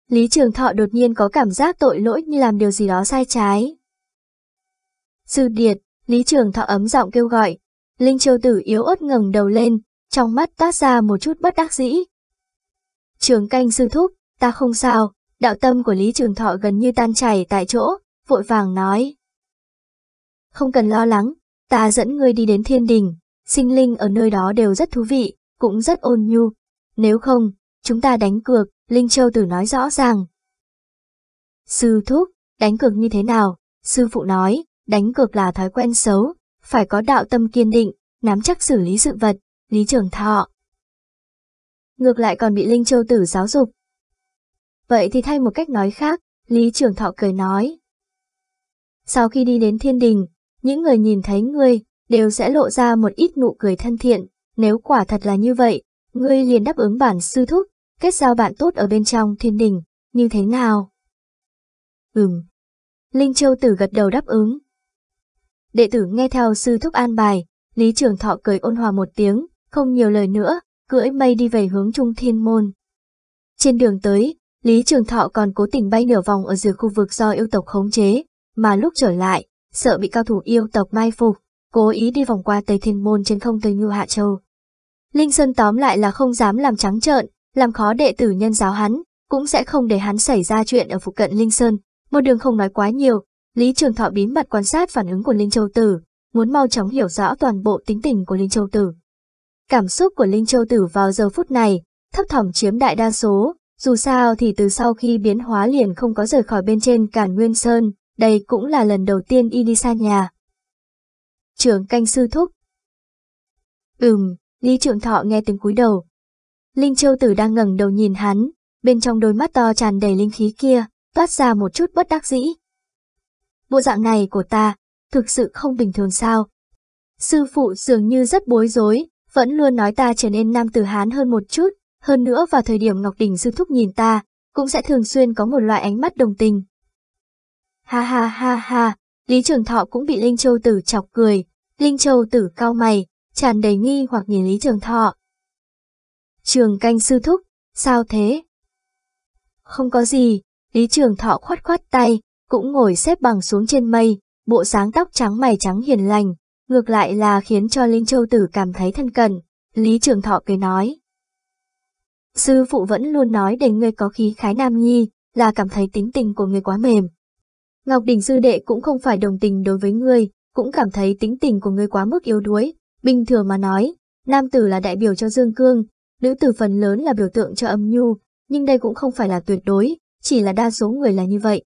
Lý Trường Thọ đột nhiên có cảm giác tội lỗi như làm điều gì đó sai trái. Sư điệt, Lý Trường Thọ ấm giọng kêu gọi, Linh Châu Tử yếu ớt ngẩng đầu lên, trong mắt tác ra một chút bất đắc dĩ. Trường canh sư thúc, ta không sao, đạo tâm của Lý Trường Thọ gần như tan chảy tại chỗ, vội vàng nói. Không cần lo lắng, ta dẫn ngươi đi đến thiên đình, sinh linh ở nơi đó đều rất thú vị, cũng rất ôn nhu. Nếu không, chúng ta đánh cược, Linh Châu Tử nói rõ ràng. Sư thúc, đánh cược như thế nào? Sư phụ nói, đánh cược là thói quen xấu, phải có đạo tâm kiên định, nắm chắc xử lý sự vật, lý trường thọ. Ngược lại còn bị Linh Châu Tử giáo dục. Vậy thì thay một cách nói khác, Lý Trường Thọ cười nói. Sau khi đi đến thiên đình, những người nhìn thấy ngươi đều sẽ lộ ra một ít nụ cười thân thiện. Nếu quả thật là như vậy, ngươi liền đáp ứng bản sư thúc, kết giao bạn tốt ở bên trong thiên đình, như thế nào? Ừm. Linh Châu Tử gật đầu đáp ứng. Đệ tử nghe theo sư thúc an bài, Lý Trường Thọ cười ôn hòa một tiếng, không nhiều lời nữa, cưỡi mây đi về hướng Trung Thiên Môn. Trên đường tới, Lý Trường Thọ còn cố tình bay nửa vòng ở dưới khu vực do yêu tộc khống chế, mà lúc trở lại, sợ bị cao thủ yêu tộc mai phục, cố ý đi vòng qua Tây Thiên Môn trên không Tây Như Hạ Châu. Linh Sơn tóm lại là không dám làm trắng trợn, làm khó đệ tử nhân giáo hắn, cũng sẽ không để hắn xảy ra chuyện ở phụ cận Linh Sơn, một đường không nói quá nhiều, Lý Trường Thọ bí mật quan sát phản ứng của Linh Châu Tử, muốn mau chóng hiểu rõ toàn bộ tính tình của Linh Châu Tử. Cảm xúc của Linh Châu Tử vào giờ phút này, thấp thỏm chiếm đại đa số, dù sao thì từ sau khi biến hóa liền không có rời khỏi bên trên Càn Nguyên Sơn, đây cũng là lần đầu tiên y đi xa nhà. Trường canh sư thúc Ừm, Lý Trường Thọ nghe tiếng cúi đầu. Linh Châu Tử đang ngẩng đầu nhìn hắn, bên trong đôi mắt to tràn đầy linh khí kia, toát ra một chút bất đắc dĩ, bộ dạng này của ta, thực sự không bình thường sao. Sư phụ dường như rất bối rối, vẫn luôn nói ta trở nên nam tử Hán hơn một chút, hơn nữa vào thời điểm Ngọc Đình Sư Thúc nhìn ta, cũng sẽ thường xuyên có một loại ánh mắt đồng tình. Ha ha ha ha, Lý Trường Thọ cũng bị Linh Châu Tử chọc cười, Linh Châu Tử cao mày, tràn đầy nghi hoặc nhìn Lý Trường Thọ. Trường canh sư thúc, sao thế? Không có gì, Lý Trường Thọ khoát khoát tay, cũng ngồi xếp bằng xuống trên mây, bộ sáng tóc trắng mày trắng hiền lành, ngược lại là khiến cho Linh Châu Tử cảm thấy thân cận, Lý Trường Thọ cười nói. Sư phụ vẫn luôn nói để ngươi có khí khái nam nhi, là cảm thấy tính tình của ngươi quá mềm. Ngọc Đình Sư Đệ cũng không phải đồng tình đối với ngươi, cũng cảm thấy tính tình của ngươi quá mức yếu đuối, bình thường mà nói, nam tử là đại biểu cho dương cương, nữ tử phần lớn là biểu tượng cho âm nhu, nhưng đây cũng không phải là tuyệt đối, chỉ là đa số người là như vậy.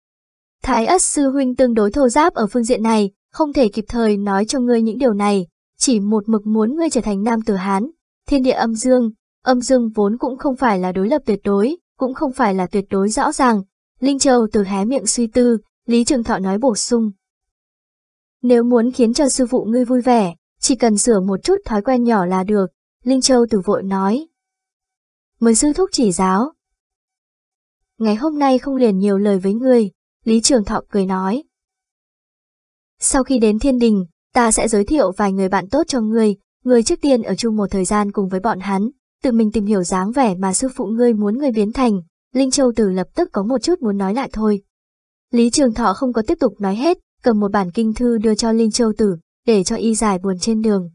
Thái Ất Sư Huynh tương đối thô giáp ở phương diện này, không thể kịp thời nói cho ngươi những điều này, chỉ một mực muốn ngươi trở thành nam tử Hán. Thiên địa âm dương, âm dương vốn cũng không phải là đối lập tuyệt đối, cũng không phải là tuyệt đối rõ ràng. Linh Châu từ hé miệng suy tư, Lý Trường Thọ nói bổ sung. Nếu muốn khiến cho sư phụ ngươi vui vẻ, chỉ cần sửa một chút thói quen nhỏ là được, Linh Châu từ vội nói. Mời sư thúc chỉ giáo. Ngày hôm nay không liền nhiều lời với ngươi, Lý Trường Thọ cười nói. Sau khi đến thiên đình, ta sẽ giới thiệu vài người bạn tốt cho ngươi, ngươi trước tiên ở chung một thời gian cùng với bọn hắn, tự mình tìm hiểu dáng vẻ mà sư phụ ngươi muốn ngươi biến thành, Linh Châu Tử lập tức có một chút muốn nói lại thôi. Lý Trường Thọ không có tiếp tục nói hết, cầm một bản kinh thư đưa cho Linh Châu Tử, để cho y giải buồn trên đường.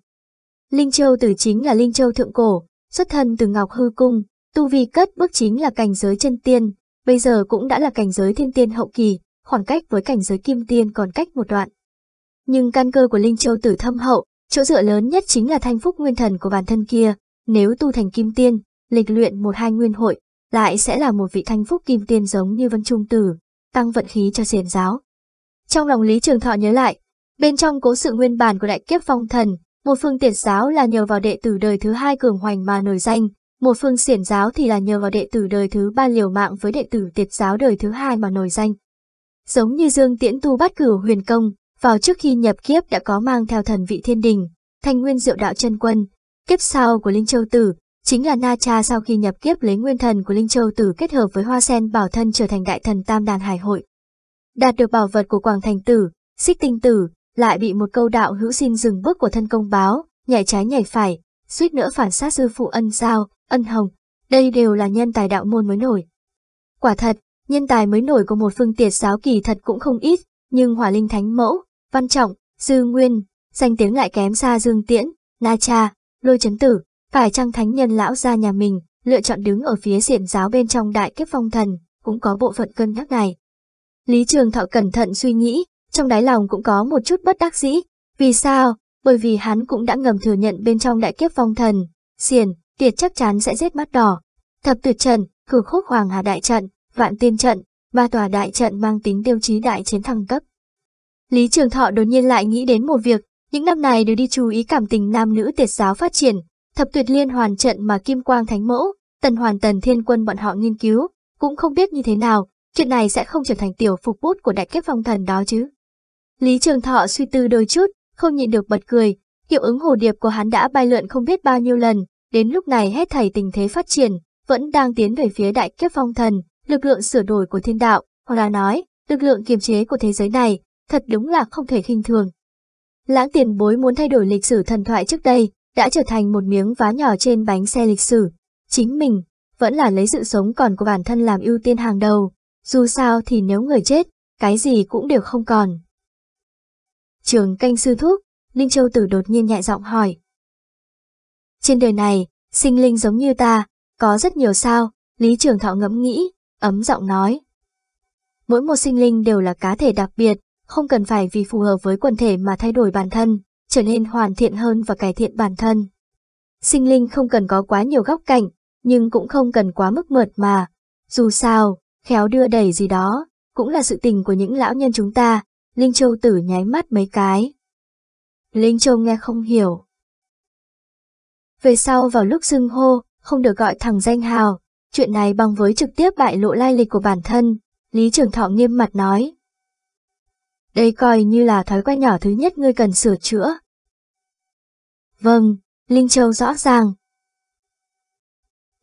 Linh Châu Tử chính là Linh Châu Thượng Cổ, xuất thân từ Ngọc Hư Cung, tu vi cất bước chính là cảnh giới chân tiên, bây giờ cũng đã là cảnh giới thiên tiên hậu kỳ, khoảng cách với cảnh giới kim tiên còn cách một đoạn. Nhưng căn cơ của Linh Châu tử thâm hậu, chỗ dựa lớn nhất chính là thanh phúc nguyên thần của bản thân kia, nếu tu thành kim tiên, lịch luyện một hai nguyên hội, lại sẽ là một vị thanh phúc kim tiên giống như Vân Trung Tử, tăng vận khí cho xiển giáo. Trong lòng Lý Trường Thọ nhớ lại, bên trong cố sự nguyên bản của đại kiếp phong thần, một phương tiện giáo là nhờ vào đệ tử đời thứ hai cường hoành mà nổi danh, một phương xiển giáo thì là nhờ vào đệ tử đời thứ ba liều mạng với đệ tử tiệt giáo đời thứ hai mà nổi danh. Giống như Dương Tiễn tu bắt cửu huyền công, vào trước khi nhập kiếp đã có mang theo thần vị thiên đình, thanh nguyên diệu đạo chân quân, kiếp sau của Linh Châu Tử, chính là Na Cha sau khi nhập kiếp lấy nguyên thần của Linh Châu Tử kết hợp với hoa sen bảo thân trở thành đại thần tam đàn hải hội. Đạt được bảo vật của Quảng Thành Tử, xích tinh tử, lại bị một câu đạo hữu xin dừng bước của thân công báo, nhảy trái nhảy phải, suýt nữa phản sát sư phụ ân sao ân hồng, đây đều là nhân tài đạo môn mới nổi. Quả thật, nhân tài mới nổi của một phương tiệt giáo kỳ thật cũng không ít, nhưng hỏa linh thánh mẫu, văn trọng, dư nguyên, danh tiếng lại kém xa dương tiễn, na cha, lôi chấn tử, phải chăng thánh nhân lão ra nhà mình, lựa chọn đứng ở phía diện giáo bên trong đại kiếp phong thần, cũng có bộ phận cân nhắc này. Lý Trường Thọ cẩn thận suy nghĩ, trong đáy lòng cũng có một chút bất đắc dĩ, vì sao, bởi vì hắn cũng đã ngầm thừa nhận bên trong đại kiếp phong thần, xiền, tiệt chắc chắn sẽ giết mắt đỏ. Thập tuyệt trận, cường khúc hoàng hà đại trận, vạn tiên trận, ba tòa đại trận mang tính tiêu chí đại chiến thăng cấp. Lý Trường Thọ đột nhiên lại nghĩ đến một việc, những năm này đều đi chú ý cảm tình nam nữ tiệt giáo phát triển, thập tuyệt liên hoàn trận mà Kim Quang Thánh Mẫu, Tần Hoàn Tần Thiên Quân bọn họ nghiên cứu, cũng không biết như thế nào, chuyện này sẽ không trở thành tiểu phục bút của đại kiếp phong thần đó chứ. Lý Trường Thọ suy tư đôi chút, không nhịn được bật cười, hiệu ứng hồ điệp của hắn đã bay lượn không biết bao nhiêu lần, đến lúc này hết thảy tình thế phát triển, vẫn đang tiến về phía đại kiếp phong thần, lực lượng sửa đổi của thiên đạo, hoặc là nói, lực lượng kiềm chế của thế giới này, thật đúng là không thể khinh thường. Lãng tiền bối muốn thay đổi lịch sử thần thoại trước đây, đã trở thành một miếng vá nhỏ trên bánh xe lịch sử. Chính mình, vẫn là lấy sự sống còn của bản thân làm ưu tiên hàng đầu. Dù sao thì nếu người chết, cái gì cũng đều không còn trường canh sư thúc, Linh Châu Tử đột nhiên nhẹ giọng hỏi. Trên đời này, sinh linh giống như ta, có rất nhiều sao, Lý Trường Thọ ngẫm nghĩ, ấm giọng nói. Mỗi một sinh linh đều là cá thể đặc biệt, không cần phải vì phù hợp với quần thể mà thay đổi bản thân, trở nên hoàn thiện hơn và cải thiện bản thân. Sinh linh không cần có quá nhiều góc cạnh, nhưng cũng không cần quá mức mượt mà. Dù sao, khéo đưa đẩy gì đó, cũng là sự tình của những lão nhân chúng ta, Linh Châu tử nháy mắt mấy cái. Linh Châu nghe không hiểu. Về sau vào lúc xưng hô, không được gọi thằng danh hào, chuyện này bằng với trực tiếp bại lộ lai lịch của bản thân, Lý Trường Thọ nghiêm mặt nói. Đây coi như là thói quen nhỏ thứ nhất ngươi cần sửa chữa. Vâng, Linh Châu rõ ràng.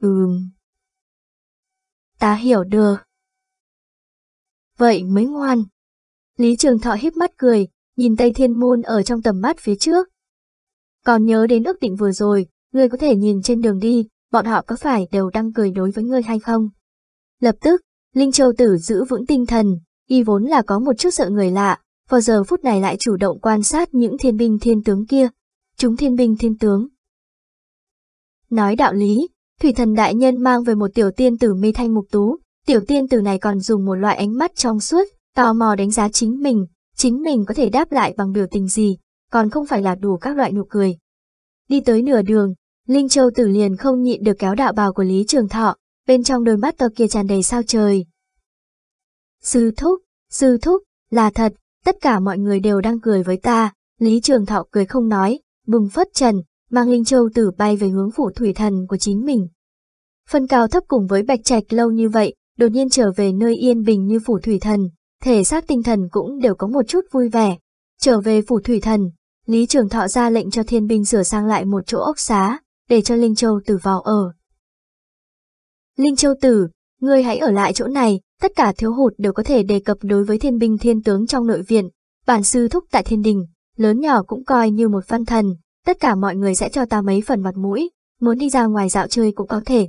Ừm. Ta hiểu được. Vậy mới ngoan. Lý Trường Thọ híp mắt cười, nhìn Tây Thiên Môn ở trong tầm mắt phía trước. Còn nhớ đến ước định vừa rồi, ngươi có thể nhìn trên đường đi, bọn họ có phải đều đang cười đối với ngươi hay không? Lập tức, Linh Châu Tử giữ vững tinh thần, y vốn là có một chút sợ người lạ, vào giờ phút này lại chủ động quan sát những thiên binh thiên tướng kia, chúng thiên binh thiên tướng. Nói đạo lý, Thủy thần đại nhân mang về một tiểu tiên tử mi thanh mục tú, tiểu tiên tử này còn dùng một loại ánh mắt trong suốt, Tò mò đánh giá chính mình, chính mình có thể đáp lại bằng biểu tình gì, còn không phải là đủ các loại nụ cười. Đi tới nửa đường, Linh Châu tử liền không nhịn được kéo đạo bào của Lý Trường Thọ, bên trong đôi mắt to kia tràn đầy sao trời. Sư thúc, sư thúc, là thật, tất cả mọi người đều đang cười với ta, Lý Trường Thọ cười không nói, bùng phất trần, mang Linh Châu tử bay về hướng phủ thủy thần của chính mình. Phân cao thấp cùng với bạch trạch lâu như vậy, đột nhiên trở về nơi yên bình như phủ thủy thần, thể xác tinh thần cũng đều có một chút vui vẻ. Trở về phủ thủy thần, Lý Trường Thọ ra lệnh cho thiên binh sửa sang lại một chỗ ốc xá, để cho Linh Châu Tử vào ở. Linh Châu Tử, ngươi hãy ở lại chỗ này, tất cả thiếu hụt đều có thể đề cập đối với thiên binh thiên tướng trong nội viện, bản sư thúc tại thiên đình, lớn nhỏ cũng coi như một văn thần, tất cả mọi người sẽ cho ta mấy phần mặt mũi, muốn đi ra ngoài dạo chơi cũng có thể.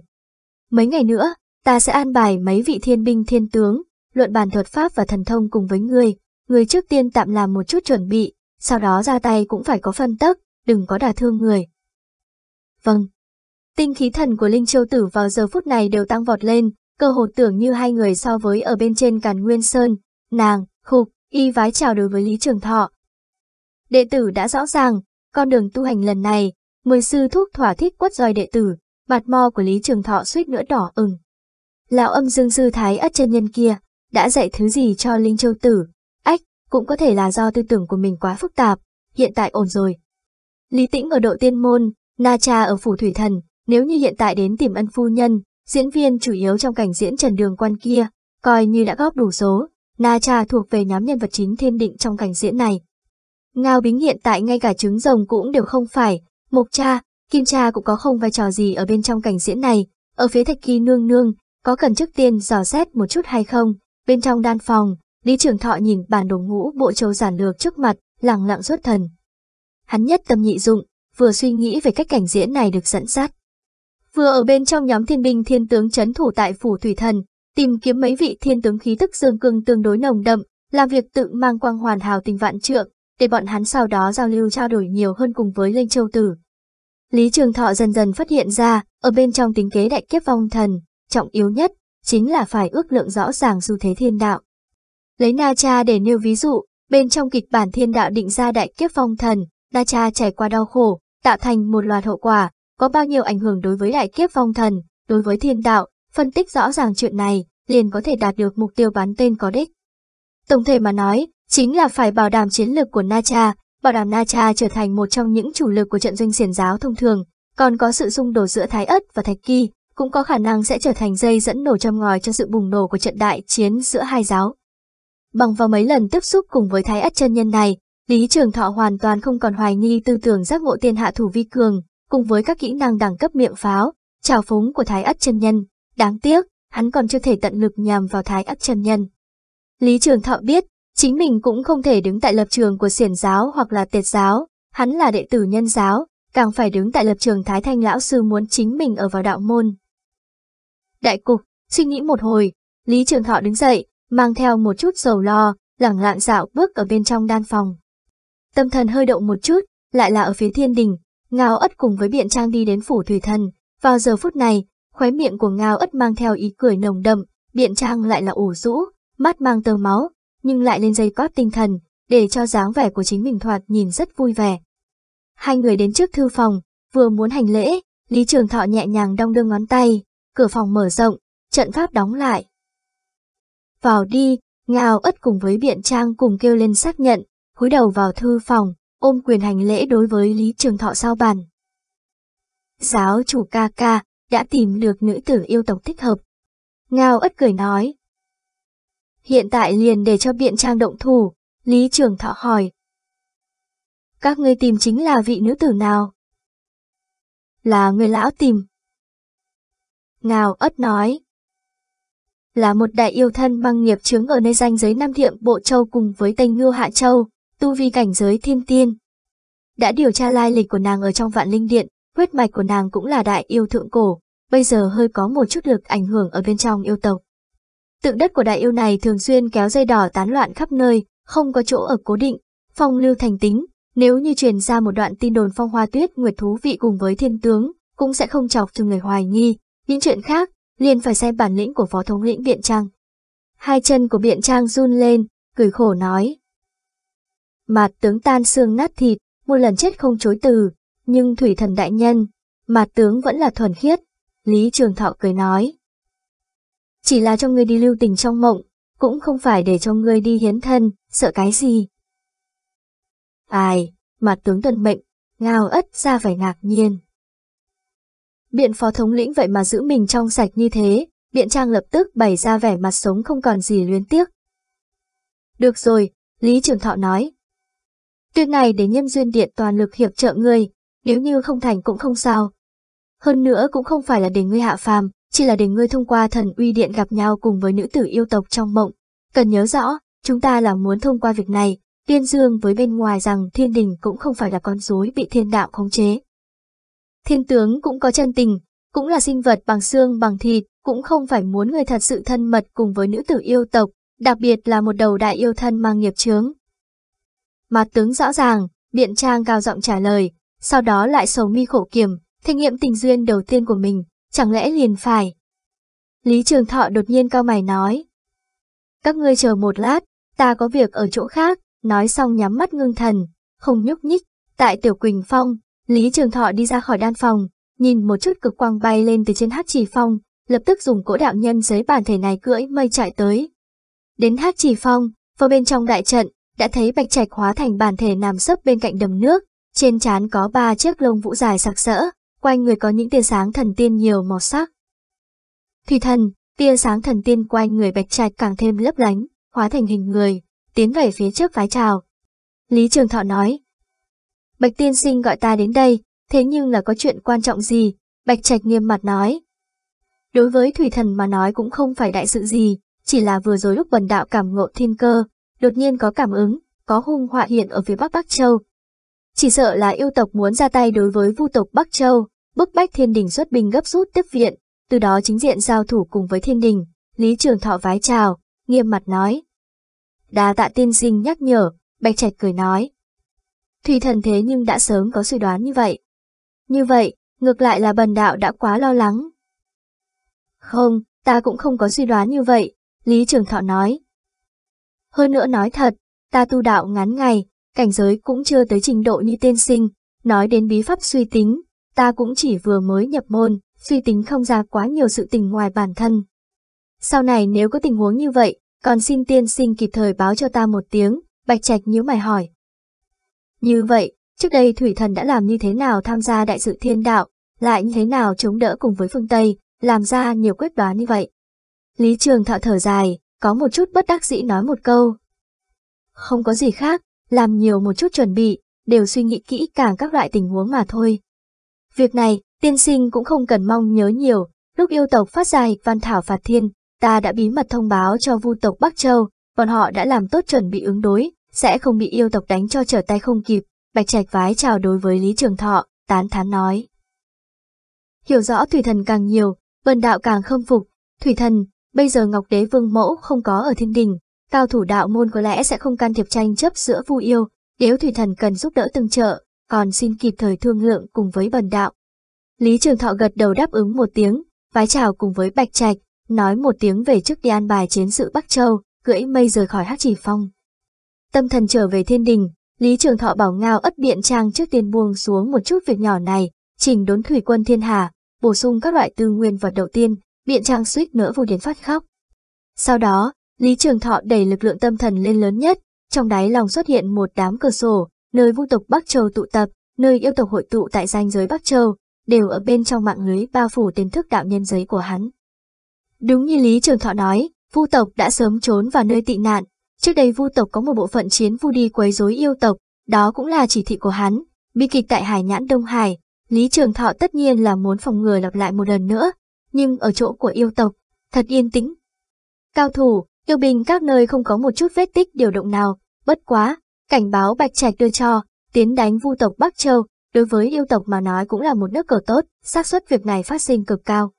Mấy ngày nữa, ta sẽ an bài mấy vị thiên binh thiên tướng, luận bàn thuật pháp và thần thông cùng với người. Người trước tiên tạm làm một chút chuẩn bị, sau đó ra tay cũng phải có phân tắc, đừng có đả thương người. Vâng. Tinh khí thần của Linh Châu Tử vào giờ phút này đều tăng vọt lên, cơ hồ tưởng như hai người so với ở bên trên Càn Nguyên Sơn, nàng, khục, y vái chào đối với Lý Trường Thọ. Đệ tử đã rõ ràng, con đường tu hành lần này, mười sư thúc thỏa thích quất roi đệ tử, mặt mò của Lý Trường Thọ suýt nữa đỏ ửng. Lão âm dương sư thái ất chân nhân kia, đã dạy thứ gì cho Linh Châu Tử. Ách, cũng có thể là do tư tưởng của mình quá phức tạp, hiện tại ổn rồi. Lý Tĩnh ở độ tiên môn, Na Cha ở phủ thủy thần, nếu như hiện tại đến tìm ân phu nhân, diễn viên chủ yếu trong cảnh diễn trần đường quan kia, coi như đã góp đủ số, Na Cha thuộc về nhóm nhân vật chính thiên định trong cảnh diễn này. Ngao Bính hiện tại ngay cả trứng rồng cũng đều không phải, Mộc Cha, Kim Cha cũng có không vai trò gì ở bên trong cảnh diễn này, ở phía thạch kỳ nương nương, có cần trước tiên dò xét một chút hay không, Bên trong đan phòng, Lý Trường Thọ nhìn bản đồ ngũ bộ châu giản lược trước mặt, lặng lặng xuất thần. Hắn nhất tâm nhị dụng, vừa suy nghĩ về cách cảnh diễn này được dẫn dắt. Vừa ở bên trong nhóm thiên binh thiên tướng chấn thủ tại phủ thủy thần, tìm kiếm mấy vị thiên tướng khí tức dương cương tương đối nồng đậm, làm việc tự mang quang hoàn hào tình vạn trượng, để bọn hắn sau đó giao lưu trao đổi nhiều hơn cùng với Linh Châu Tử. Lý Trường Thọ dần dần phát hiện ra, ở bên trong tính kế đại kiếp vong thần, trọng yếu nhất chính là phải ước lượng rõ ràng xu thế thiên đạo. Lấy Na Cha để nêu ví dụ, bên trong kịch bản thiên đạo định ra đại kiếp phong thần, Na Cha trải qua đau khổ, tạo thành một loạt hậu quả, có bao nhiêu ảnh hưởng đối với đại kiếp phong thần, đối với thiên đạo, phân tích rõ ràng chuyện này, liền có thể đạt được mục tiêu bán tên có đích. Tổng thể mà nói, chính là phải bảo đảm chiến lược của Na Cha, bảo đảm Na Cha trở thành một trong những chủ lực của trận doanh xiển giáo thông thường, còn có sự xung đột giữa Thái Ất và Thạch Kỳ, cũng có khả năng sẽ trở thành dây dẫn nổ trong ngòi cho sự bùng nổ của trận đại chiến giữa hai giáo. Bằng vào mấy lần tiếp xúc cùng với thái ất chân nhân này, Lý Trường Thọ hoàn toàn không còn hoài nghi tư tưởng giác ngộ tiên hạ thủ vi cường, cùng với các kỹ năng đẳng cấp miệng pháo, trào phúng của thái ất chân nhân. Đáng tiếc, hắn còn chưa thể tận lực nhằm vào thái ất chân nhân. Lý Trường Thọ biết, chính mình cũng không thể đứng tại lập trường của xiển giáo hoặc là tiệt giáo, hắn là đệ tử nhân giáo, càng phải đứng tại lập trường Thái Thanh Lão Sư muốn chính mình ở vào đạo môn, Đại cục, suy nghĩ một hồi, Lý Trường Thọ đứng dậy, mang theo một chút dầu lo, lẳng lặng dạo bước ở bên trong đan phòng. Tâm thần hơi động một chút, lại là ở phía thiên đình, Ngao ất cùng với biện trang đi đến phủ thủy thần. Vào giờ phút này, khóe miệng của Ngao ất mang theo ý cười nồng đậm, biện trang lại là ủ rũ, mắt mang tơ máu, nhưng lại lên dây cót tinh thần, để cho dáng vẻ của chính mình thoạt nhìn rất vui vẻ. Hai người đến trước thư phòng, vừa muốn hành lễ, Lý Trường Thọ nhẹ nhàng đong đưa ngón tay, cửa phòng mở rộng, trận pháp đóng lại. Vào đi, ngào ất cùng với biện trang cùng kêu lên xác nhận, cúi đầu vào thư phòng, ôm quyền hành lễ đối với Lý Trường Thọ sao bàn. Giáo chủ ca ca đã tìm được nữ tử yêu tộc thích hợp. Ngao ất cười nói. Hiện tại liền để cho biện trang động thủ, Lý Trường Thọ hỏi. Các ngươi tìm chính là vị nữ tử nào? Là người lão tìm, Ngào ất nói. Là một đại yêu thân băng nghiệp chướng ở nơi danh giới Nam Thiệm Bộ Châu cùng với Tây Ngưu Hạ Châu, tu vi cảnh giới thiên tiên. Đã điều tra lai lịch của nàng ở trong vạn linh điện, huyết mạch của nàng cũng là đại yêu thượng cổ, bây giờ hơi có một chút lực ảnh hưởng ở bên trong yêu tộc. Tượng đất của đại yêu này thường xuyên kéo dây đỏ tán loạn khắp nơi, không có chỗ ở cố định, phong lưu thành tính, nếu như truyền ra một đoạn tin đồn phong hoa tuyết nguyệt thú vị cùng với thiên tướng, cũng sẽ không chọc cho người hoài nghi, những chuyện khác, liền phải xem bản lĩnh của Phó Thống lĩnh Biện Trang. Hai chân của Biện Trang run lên, cười khổ nói. Mạt tướng tan xương nát thịt, một lần chết không chối từ, nhưng thủy thần đại nhân, mạt tướng vẫn là thuần khiết, Lý Trường Thọ cười nói. Chỉ là cho ngươi đi lưu tình trong mộng, cũng không phải để cho ngươi đi hiến thân, sợ cái gì. Ai, mạt tướng tuần mệnh, ngao ất ra phải ngạc nhiên. Biện phó thống lĩnh vậy mà giữ mình trong sạch như thế, biện trang lập tức bày ra vẻ mặt sống không còn gì luyến tiếc. Được rồi, Lý Trường Thọ nói. Tuyết này để nhâm duyên điện toàn lực hiệp trợ ngươi, nếu như không thành cũng không sao. Hơn nữa cũng không phải là để ngươi hạ phàm, chỉ là để ngươi thông qua thần uy điện gặp nhau cùng với nữ tử yêu tộc trong mộng. Cần nhớ rõ, chúng ta là muốn thông qua việc này, tiên dương với bên ngoài rằng thiên đình cũng không phải là con rối bị thiên đạo khống chế. Thiên tướng cũng có chân tình, cũng là sinh vật bằng xương bằng thịt, cũng không phải muốn người thật sự thân mật cùng với nữ tử yêu tộc, đặc biệt là một đầu đại yêu thân mang nghiệp chướng. Mà tướng rõ ràng, biện trang cao giọng trả lời, sau đó lại sầu mi khổ kiểm, thể nghiệm tình duyên đầu tiên của mình, chẳng lẽ liền phải. Lý Trường Thọ đột nhiên cao mày nói. Các ngươi chờ một lát, ta có việc ở chỗ khác, nói xong nhắm mắt ngưng thần, không nhúc nhích, tại Tiểu Quỳnh Phong, Lý Trường Thọ đi ra khỏi đan phòng, nhìn một chút cực quang bay lên từ trên hát chỉ phong, lập tức dùng cỗ đạo nhân giới bản thể này cưỡi mây chạy tới. Đến hát chỉ phong, vào bên trong đại trận, đã thấy bạch trạch hóa thành bản thể nằm sấp bên cạnh đầm nước, trên trán có ba chiếc lông vũ dài sặc sỡ, quanh người có những tia sáng thần tiên nhiều màu sắc. Thủy thần, tia sáng thần tiên quanh người bạch trạch càng thêm lấp lánh, hóa thành hình người, tiến về phía trước vái chào. Lý Trường Thọ nói, Bạch tiên sinh gọi ta đến đây, thế nhưng là có chuyện quan trọng gì? Bạch Trạch nghiêm mặt nói. Đối với thủy thần mà nói cũng không phải đại sự gì, chỉ là vừa rồi lúc bần đạo cảm ngộ thiên cơ, đột nhiên có cảm ứng, có hung họa hiện ở phía bắc Bắc Châu. Chỉ sợ là yêu tộc muốn ra tay đối với vu tộc Bắc Châu, bức bách thiên đình xuất binh gấp rút tiếp viện, từ đó chính diện giao thủ cùng với thiên đình, Lý Trường Thọ vái chào, nghiêm mặt nói. Đà tạ tiên sinh nhắc nhở, Bạch Trạch cười nói. Thủy thần thế nhưng đã sớm có suy đoán như vậy. Như vậy, ngược lại là bần đạo đã quá lo lắng. Không, ta cũng không có suy đoán như vậy, Lý Trường Thọ nói. Hơn nữa nói thật, ta tu đạo ngắn ngày, cảnh giới cũng chưa tới trình độ như tiên sinh, nói đến bí pháp suy tính, ta cũng chỉ vừa mới nhập môn, suy tính không ra quá nhiều sự tình ngoài bản thân. Sau này nếu có tình huống như vậy, còn xin tiên sinh kịp thời báo cho ta một tiếng, Bạch Trạch nhíu mày hỏi. Như vậy, trước đây thủy thần đã làm như thế nào tham gia đại sự thiên đạo, lại như thế nào chống đỡ cùng với phương Tây, làm ra nhiều quyết đoán như vậy. Lý Trường Thọ thở dài, có một chút bất đắc dĩ nói một câu. Không có gì khác, làm nhiều một chút chuẩn bị, đều suy nghĩ kỹ càng các loại tình huống mà thôi. Việc này, tiên sinh cũng không cần mong nhớ nhiều, lúc yêu tộc phát ra hịch văn thảo phạt thiên, ta đã bí mật thông báo cho vu tộc Bắc Châu, bọn họ đã làm tốt chuẩn bị ứng đối, sẽ không bị yêu tộc đánh cho trở tay không kịp, Bạch Trạch vái chào đối với Lý Trường Thọ, tán thán nói. Hiểu rõ thủy thần càng nhiều, vân đạo càng khâm phục, thủy thần, bây giờ Ngọc Đế Vương Mẫu không có ở thiên đình, cao thủ đạo môn có lẽ sẽ không can thiệp tranh chấp giữa vu yêu, nếu thủy thần cần giúp đỡ từng trợ, còn xin kịp thời thương lượng cùng với bần đạo. Lý Trường Thọ gật đầu đáp ứng một tiếng, vái chào cùng với Bạch Trạch, nói một tiếng về trước đi an bài chiến sự Bắc Châu, cưỡi mây rời khỏi Hắc Chỉ Phong. Tâm thần trở về thiên đình, Lý Trường Thọ bảo ngao ất biện trang trước tiên buông xuống một chút việc nhỏ này, chỉnh đốn thủy quân thiên hà, bổ sung các loại tư nguyên vật đầu tiên, biện trang suýt nữa vô điển phát khóc. Sau đó, Lý Trường Thọ đẩy lực lượng tâm thần lên lớn nhất, trong đáy lòng xuất hiện một đám cửa sổ, nơi vu tộc Bắc Châu tụ tập, nơi yêu tộc hội tụ tại danh giới Bắc Châu, đều ở bên trong mạng lưới bao phủ tiềm thức đạo nhân giới của hắn. Đúng như Lý Trường Thọ nói, vu tộc đã sớm trốn vào nơi tị nạn, Trước đây Vu tộc có một bộ phận chiến vu đi quấy rối yêu tộc, đó cũng là chỉ thị của hắn. Bi kịch tại Hải Nhãn Đông Hải, Lý Trường Thọ tất nhiên là muốn phòng ngừa lặp lại một lần nữa, nhưng ở chỗ của yêu tộc, thật yên tĩnh. Cao thủ, yêu bình các nơi không có một chút vết tích điều động nào, bất quá, cảnh báo Bạch Trạch đưa cho, tiến đánh Vu tộc Bắc Châu, đối với yêu tộc mà nói cũng là một nước cờ tốt, xác suất việc này phát sinh cực cao.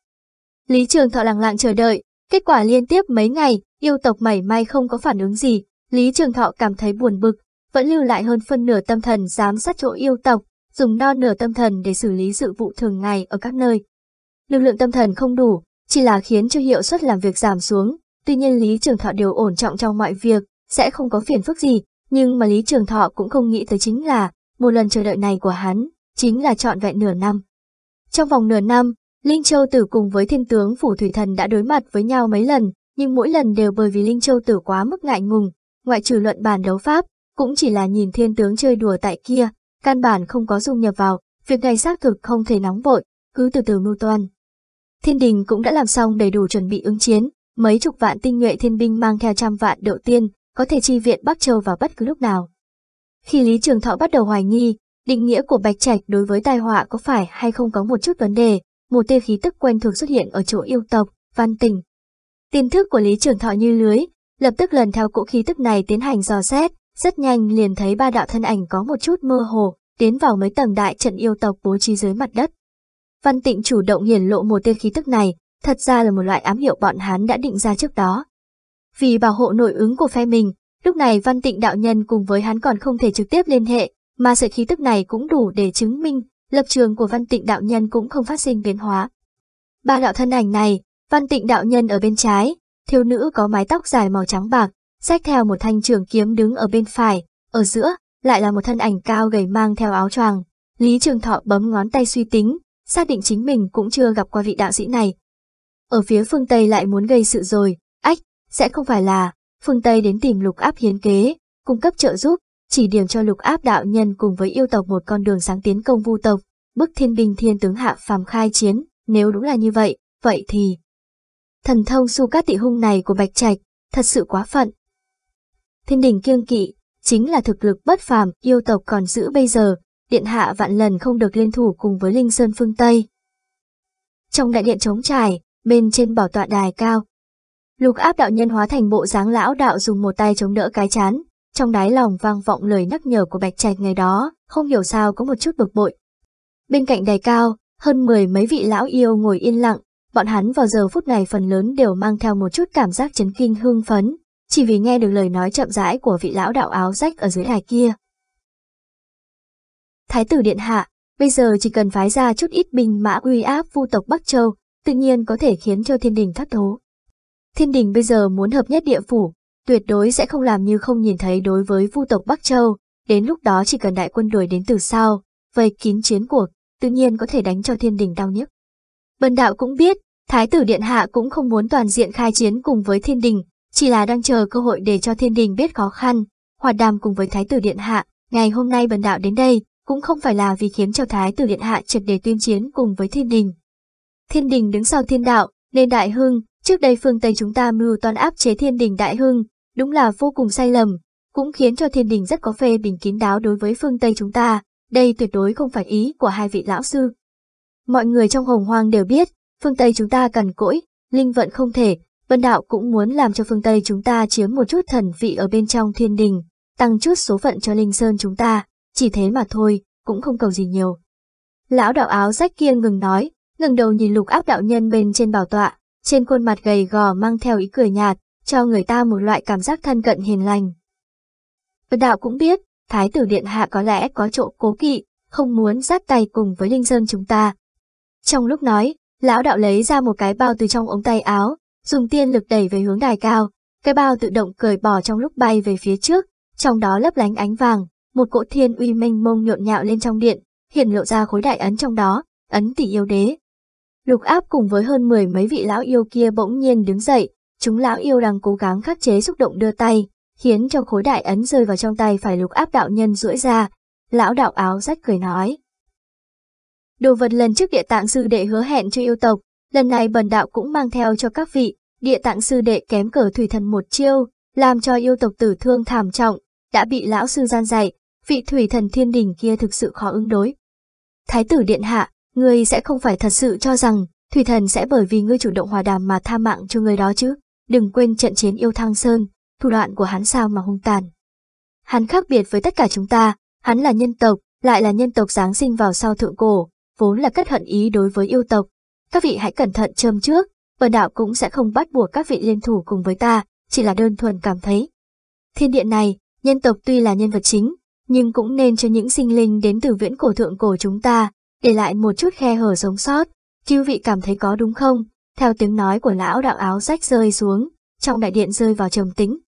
Lý Trường Thọ lặng lặng chờ đợi, Kết quả liên tiếp mấy ngày, yêu tộc mảy may không có phản ứng gì, Lý Trường Thọ cảm thấy buồn bực, vẫn lưu lại hơn phân nửa tâm thần giám sát chỗ yêu tộc, dùng non nửa tâm thần để xử lý sự vụ thường ngày ở các nơi. Lực lượng tâm thần không đủ, chỉ là khiến cho hiệu suất làm việc giảm xuống, tuy nhiên Lý Trường Thọ đều ổn trọng trong mọi việc, sẽ không có phiền phức gì, nhưng mà Lý Trường Thọ cũng không nghĩ tới chính là, một lần chờ đợi này của hắn, chính là trọn vẹn nửa năm. Trong vòng nửa năm, Linh Châu Tử cùng với thiên tướng Phủ Thủy Thần đã đối mặt với nhau mấy lần, nhưng mỗi lần đều bởi vì Linh Châu Tử quá mức ngại ngùng, ngoại trừ luận bàn đấu pháp, cũng chỉ là nhìn thiên tướng chơi đùa tại kia, căn bản không có dung nhập vào, việc này xác thực không thể nóng vội, cứ từ từ mưu toan. Thiên đình cũng đã làm xong đầy đủ chuẩn bị ứng chiến, mấy chục vạn tinh nhuệ thiên binh mang theo trăm vạn độ tiên, có thể chi viện Bắc Châu vào bất cứ lúc nào. Khi Lý Trường Thọ bắt đầu hoài nghi, định nghĩa của Bạch Trạch đối với tai họa có phải hay không có một chút vấn đề, một tia khí tức quen thuộc xuất hiện ở chỗ yêu tộc, văn tình. Tin thức của Lý Trường Thọ như lưới, lập tức lần theo cỗ khí tức này tiến hành dò xét, rất nhanh liền thấy ba đạo thân ảnh có một chút mơ hồ, tiến vào mấy tầng đại trận yêu tộc bố trí dưới mặt đất. Văn Tịnh chủ động hiển lộ một tia khí tức này, thật ra là một loại ám hiệu bọn hắn đã định ra trước đó. Vì bảo hộ nội ứng của phe mình, lúc này Văn Tịnh đạo nhân cùng với hắn còn không thể trực tiếp liên hệ, mà sợi khí tức này cũng đủ để chứng minh lập trường của văn tịnh đạo nhân cũng không phát sinh biến hóa. Ba đạo thân ảnh này, văn tịnh đạo nhân ở bên trái, thiếu nữ có mái tóc dài màu trắng bạc, xách theo một thanh trường kiếm đứng ở bên phải, ở giữa lại là một thân ảnh cao gầy mang theo áo choàng. Lý Trường Thọ bấm ngón tay suy tính, xác định chính mình cũng chưa gặp qua vị đạo sĩ này. Ở phía phương Tây lại muốn gây sự rồi, ách, sẽ không phải là, phương Tây đến tìm lục áp hiến kế, cung cấp trợ giúp, chỉ điểm cho lục áp đạo nhân cùng với yêu tộc một con đường sáng tiến công vu tộc, bức thiên binh thiên tướng hạ phàm khai chiến, nếu đúng là như vậy, vậy thì... Thần thông su cát tị hung này của Bạch Trạch, thật sự quá phận. Thiên đình kiêng kỵ, chính là thực lực bất phàm yêu tộc còn giữ bây giờ, điện hạ vạn lần không được liên thủ cùng với Linh Sơn phương Tây. Trong đại điện trống trải, bên trên bảo tọa đài cao, lục áp đạo nhân hóa thành bộ dáng lão đạo dùng một tay chống đỡ cái chán, trong đáy lòng vang vọng lời nhắc nhở của Bạch Trạch ngày đó, không hiểu sao có một chút bực bội. Bên cạnh đài cao, hơn mười mấy vị lão yêu ngồi yên lặng, bọn hắn vào giờ phút này phần lớn đều mang theo một chút cảm giác chấn kinh hưng phấn, chỉ vì nghe được lời nói chậm rãi của vị lão đạo áo rách ở dưới đài kia. Thái tử Điện Hạ, bây giờ chỉ cần phái ra chút ít binh mã uy áp vu tộc Bắc Châu, tự nhiên có thể khiến cho thiên đình thất thố. Thiên đình bây giờ muốn hợp nhất địa phủ, tuyệt đối sẽ không làm như không nhìn thấy đối với vu tộc Bắc Châu, đến lúc đó chỉ cần đại quân đuổi đến từ sau, vây kín chiến cuộc, tự nhiên có thể đánh cho thiên đình đau nhức. Bần đạo cũng biết, Thái tử Điện Hạ cũng không muốn toàn diện khai chiến cùng với thiên đình, chỉ là đang chờ cơ hội để cho thiên đình biết khó khăn, hòa đàm cùng với Thái tử Điện Hạ, ngày hôm nay bần đạo đến đây, cũng không phải là vì khiến cho Thái tử Điện Hạ triệt để tuyên chiến cùng với thiên đình. Thiên đình đứng sau thiên đạo, nên đại hưng, trước đây phương Tây chúng ta mưu toàn áp chế thiên đình đại hưng, đúng là vô cùng sai lầm, cũng khiến cho thiên đình rất có phê bình kín đáo đối với phương Tây chúng ta, đây tuyệt đối không phải ý của hai vị lão sư. Mọi người trong hồng hoang đều biết, phương Tây chúng ta cần cỗi, linh vận không thể, vân đạo cũng muốn làm cho phương Tây chúng ta chiếm một chút thần vị ở bên trong thiên đình, tăng chút số phận cho linh sơn chúng ta, chỉ thế mà thôi, cũng không cầu gì nhiều. Lão đạo áo rách kia ngừng nói, ngừng đầu nhìn lục áp đạo nhân bên trên bảo tọa, trên khuôn mặt gầy gò mang theo ý cười nhạt, cho người ta một loại cảm giác thân cận hiền lành. Vật đạo cũng biết, Thái tử Điện Hạ có lẽ có chỗ cố kỵ, không muốn giáp tay cùng với Linh Sơn chúng ta. Trong lúc nói, lão đạo lấy ra một cái bao từ trong ống tay áo, dùng tiên lực đẩy về hướng đài cao, cái bao tự động cởi bỏ trong lúc bay về phía trước, trong đó lấp lánh ánh vàng, một cỗ thiên uy mênh mông nhộn nhạo lên trong điện, hiện lộ ra khối đại ấn trong đó, ấn tỷ yêu đế. Lục áp cùng với hơn mười mấy vị lão yêu kia bỗng nhiên đứng dậy, chúng lão yêu đang cố gắng khắc chế xúc động đưa tay, khiến cho khối đại ấn rơi vào trong tay phải lục áp đạo nhân duỗi ra. Lão đạo áo rách cười nói. Đồ vật lần trước địa tạng sư đệ hứa hẹn cho yêu tộc, lần này bần đạo cũng mang theo cho các vị, địa tạng sư đệ kém cờ thủy thần một chiêu, làm cho yêu tộc tử thương thảm trọng, đã bị lão sư gian dạy, vị thủy thần thiên đình kia thực sự khó ứng đối. Thái tử điện hạ, ngươi sẽ không phải thật sự cho rằng thủy thần sẽ bởi vì ngươi chủ động hòa đàm mà tha mạng cho người đó chứ. Đừng quên trận chiến yêu thăng sơn, thủ đoạn của hắn sao mà hung tàn. Hắn khác biệt với tất cả chúng ta, hắn là nhân tộc, lại là nhân tộc giáng sinh vào sau thượng cổ, vốn là cất hận ý đối với yêu tộc. Các vị hãy cẩn thận châm trước, bần đạo cũng sẽ không bắt buộc các vị liên thủ cùng với ta, chỉ là đơn thuần cảm thấy. Thiên điện này, nhân tộc tuy là nhân vật chính, nhưng cũng nên cho những sinh linh đến từ viễn cổ thượng cổ chúng ta, để lại một chút khe hở sống sót. Chư vị cảm thấy có đúng không? Theo tiếng nói của lão đạo áo rách rơi xuống, trong đại điện rơi vào trầm tĩnh,